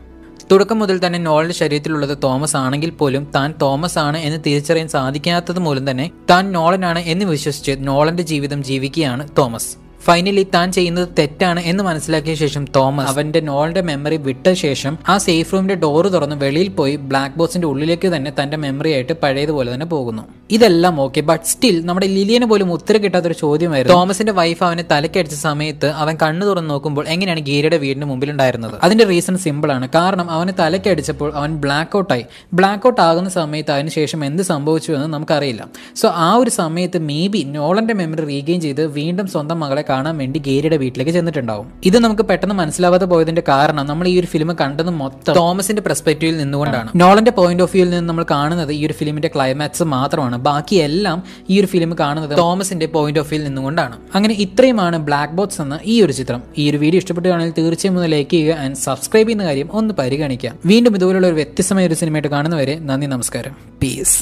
തുടക്കം മുതൽ തന്നെ നോളുടെ ശരീരത്തിലുള്ളത് തോമസ് ആണെങ്കിൽ പോലും താൻ തോമസ് ആണ് എന്ന് തിരിച്ചറിയാൻ സാധിക്കാത്തത് മൂലം തന്നെ താൻ നോളനാണ് എന്ന് വിശ്വസിച്ച് നോളന്റെ ജീവിതം ജീവിക്കുകയാണ് തോമസ് ഫൈനലി താൻ ചെയ്യുന്നത് തെറ്റാണ് എന്ന് മനസ്സിലാക്കിയ ശേഷം തോമസ് അവന്റെ നോളിന്റെ മെമ്മറി വിട്ട ശേഷം ആ സേഫ് റൂമിന്റെ ഡോറ് തുറന്ന് വെളിയിൽ പോയി ബ്ലാക്ക് ബോക്സിന്റെ ഉള്ളിലേക്ക് തന്നെ തന്റെ മെമ്മറി ആയിട്ട് പഴയതുപോലെ തന്നെ പോകുന്നു ഇതെല്ലാം ഓക്കെ ബട്ട് സ്റ്റിൽ നമ്മുടെ ലിലിയന് പോലും ഉത്തരം കിട്ടാത്തൊരു ചോദ്യമായിരുന്നു തോമസിന്റെ വൈഫ് അവനെ തലക്കടിച്ച സമയത്ത് അവൻ കണ്ണു തുറന്ന് നോക്കുമ്പോൾ എങ്ങനെയാണ് ഗീരയുടെ വീടിന് മുമ്പിൽ ഉണ്ടായിരുന്നത് അതിന്റെ റീസൺ സിമ്പിൾ ആണ് കാരണം അവനെ തലക്കടിച്ചപ്പോൾ അവൻ ബ്ലാക്ക് ഔട്ടായി ബ്ലാക്ക് ഔട്ട് ആകുന്ന സമയത്ത് അതിന് ശേഷം എന്ത് സംഭവിച്ചു എന്ന് നമുക്കറിയില്ല സോ ആ ഒരു സമയത്ത് മേ ബി നോളന്റെ മെമ്മറി റീഗെയിൻ ചെയ്ത് വീണ്ടും സ്വന്തം മകളെ കാണാൻ വേണ്ടി ഗേരിയുടെ വീട്ടിലേക്ക് ചെന്നിട്ടുണ്ടാവും ഇത് നമുക്ക് പെട്ടെന്ന് മനസ്സിലാവാതെ പോയതിന്റെ കാരണം നമ്മൾ ഈ ഒരു ഫിലിം കണ്ടത് മൊത്തം തോമസിന്റെ പെർസ്പെക്റ്റീവിൽ നിന്നുകൊണ്ടാണ് നോളന്റെ പോയിന്റ് ഓഫ് വ്യൂവിൽ നിന്ന് നമ്മൾ കാണുന്നത് ഈ ഒരു ഫിലിമിന്റെ ക്ലൈമാക്സ് മാത്രമാണ് ബാക്കിയെല്ലാം ഈ ഒരു ഫിലിം കാണുന്നത് തോമസിന്റെ പോയിന്റ് ഓഫ് വ്യൂവിൽ നിന്നുകൊണ്ടാണ് അങ്ങനെ ഇത്രയുമാണ് ബ്ലാക്ക് ബോക്സ് എന്ന ഈ ഒരു ചിത്രം ഈ ഒരു വീഡിയോ ഇഷ്ടപ്പെട്ടുകയാണെങ്കിൽ തീർച്ചയായും ഒന്ന് ലൈക്ക് ചെയ്യുക ആൻഡ് സബ്സ്ക്രൈബ് ചെയ്യുന്ന കാര്യം ഒന്ന് പരിഗണിക്കാം വീണ്ടും ഇതുപോലുള്ള ഒരു വ്യത്യസ്തമായ ഒരു സിനിമയായിട്ട് കാണുന്നവരെ നന്ദി നമസ്കാരം പീസ്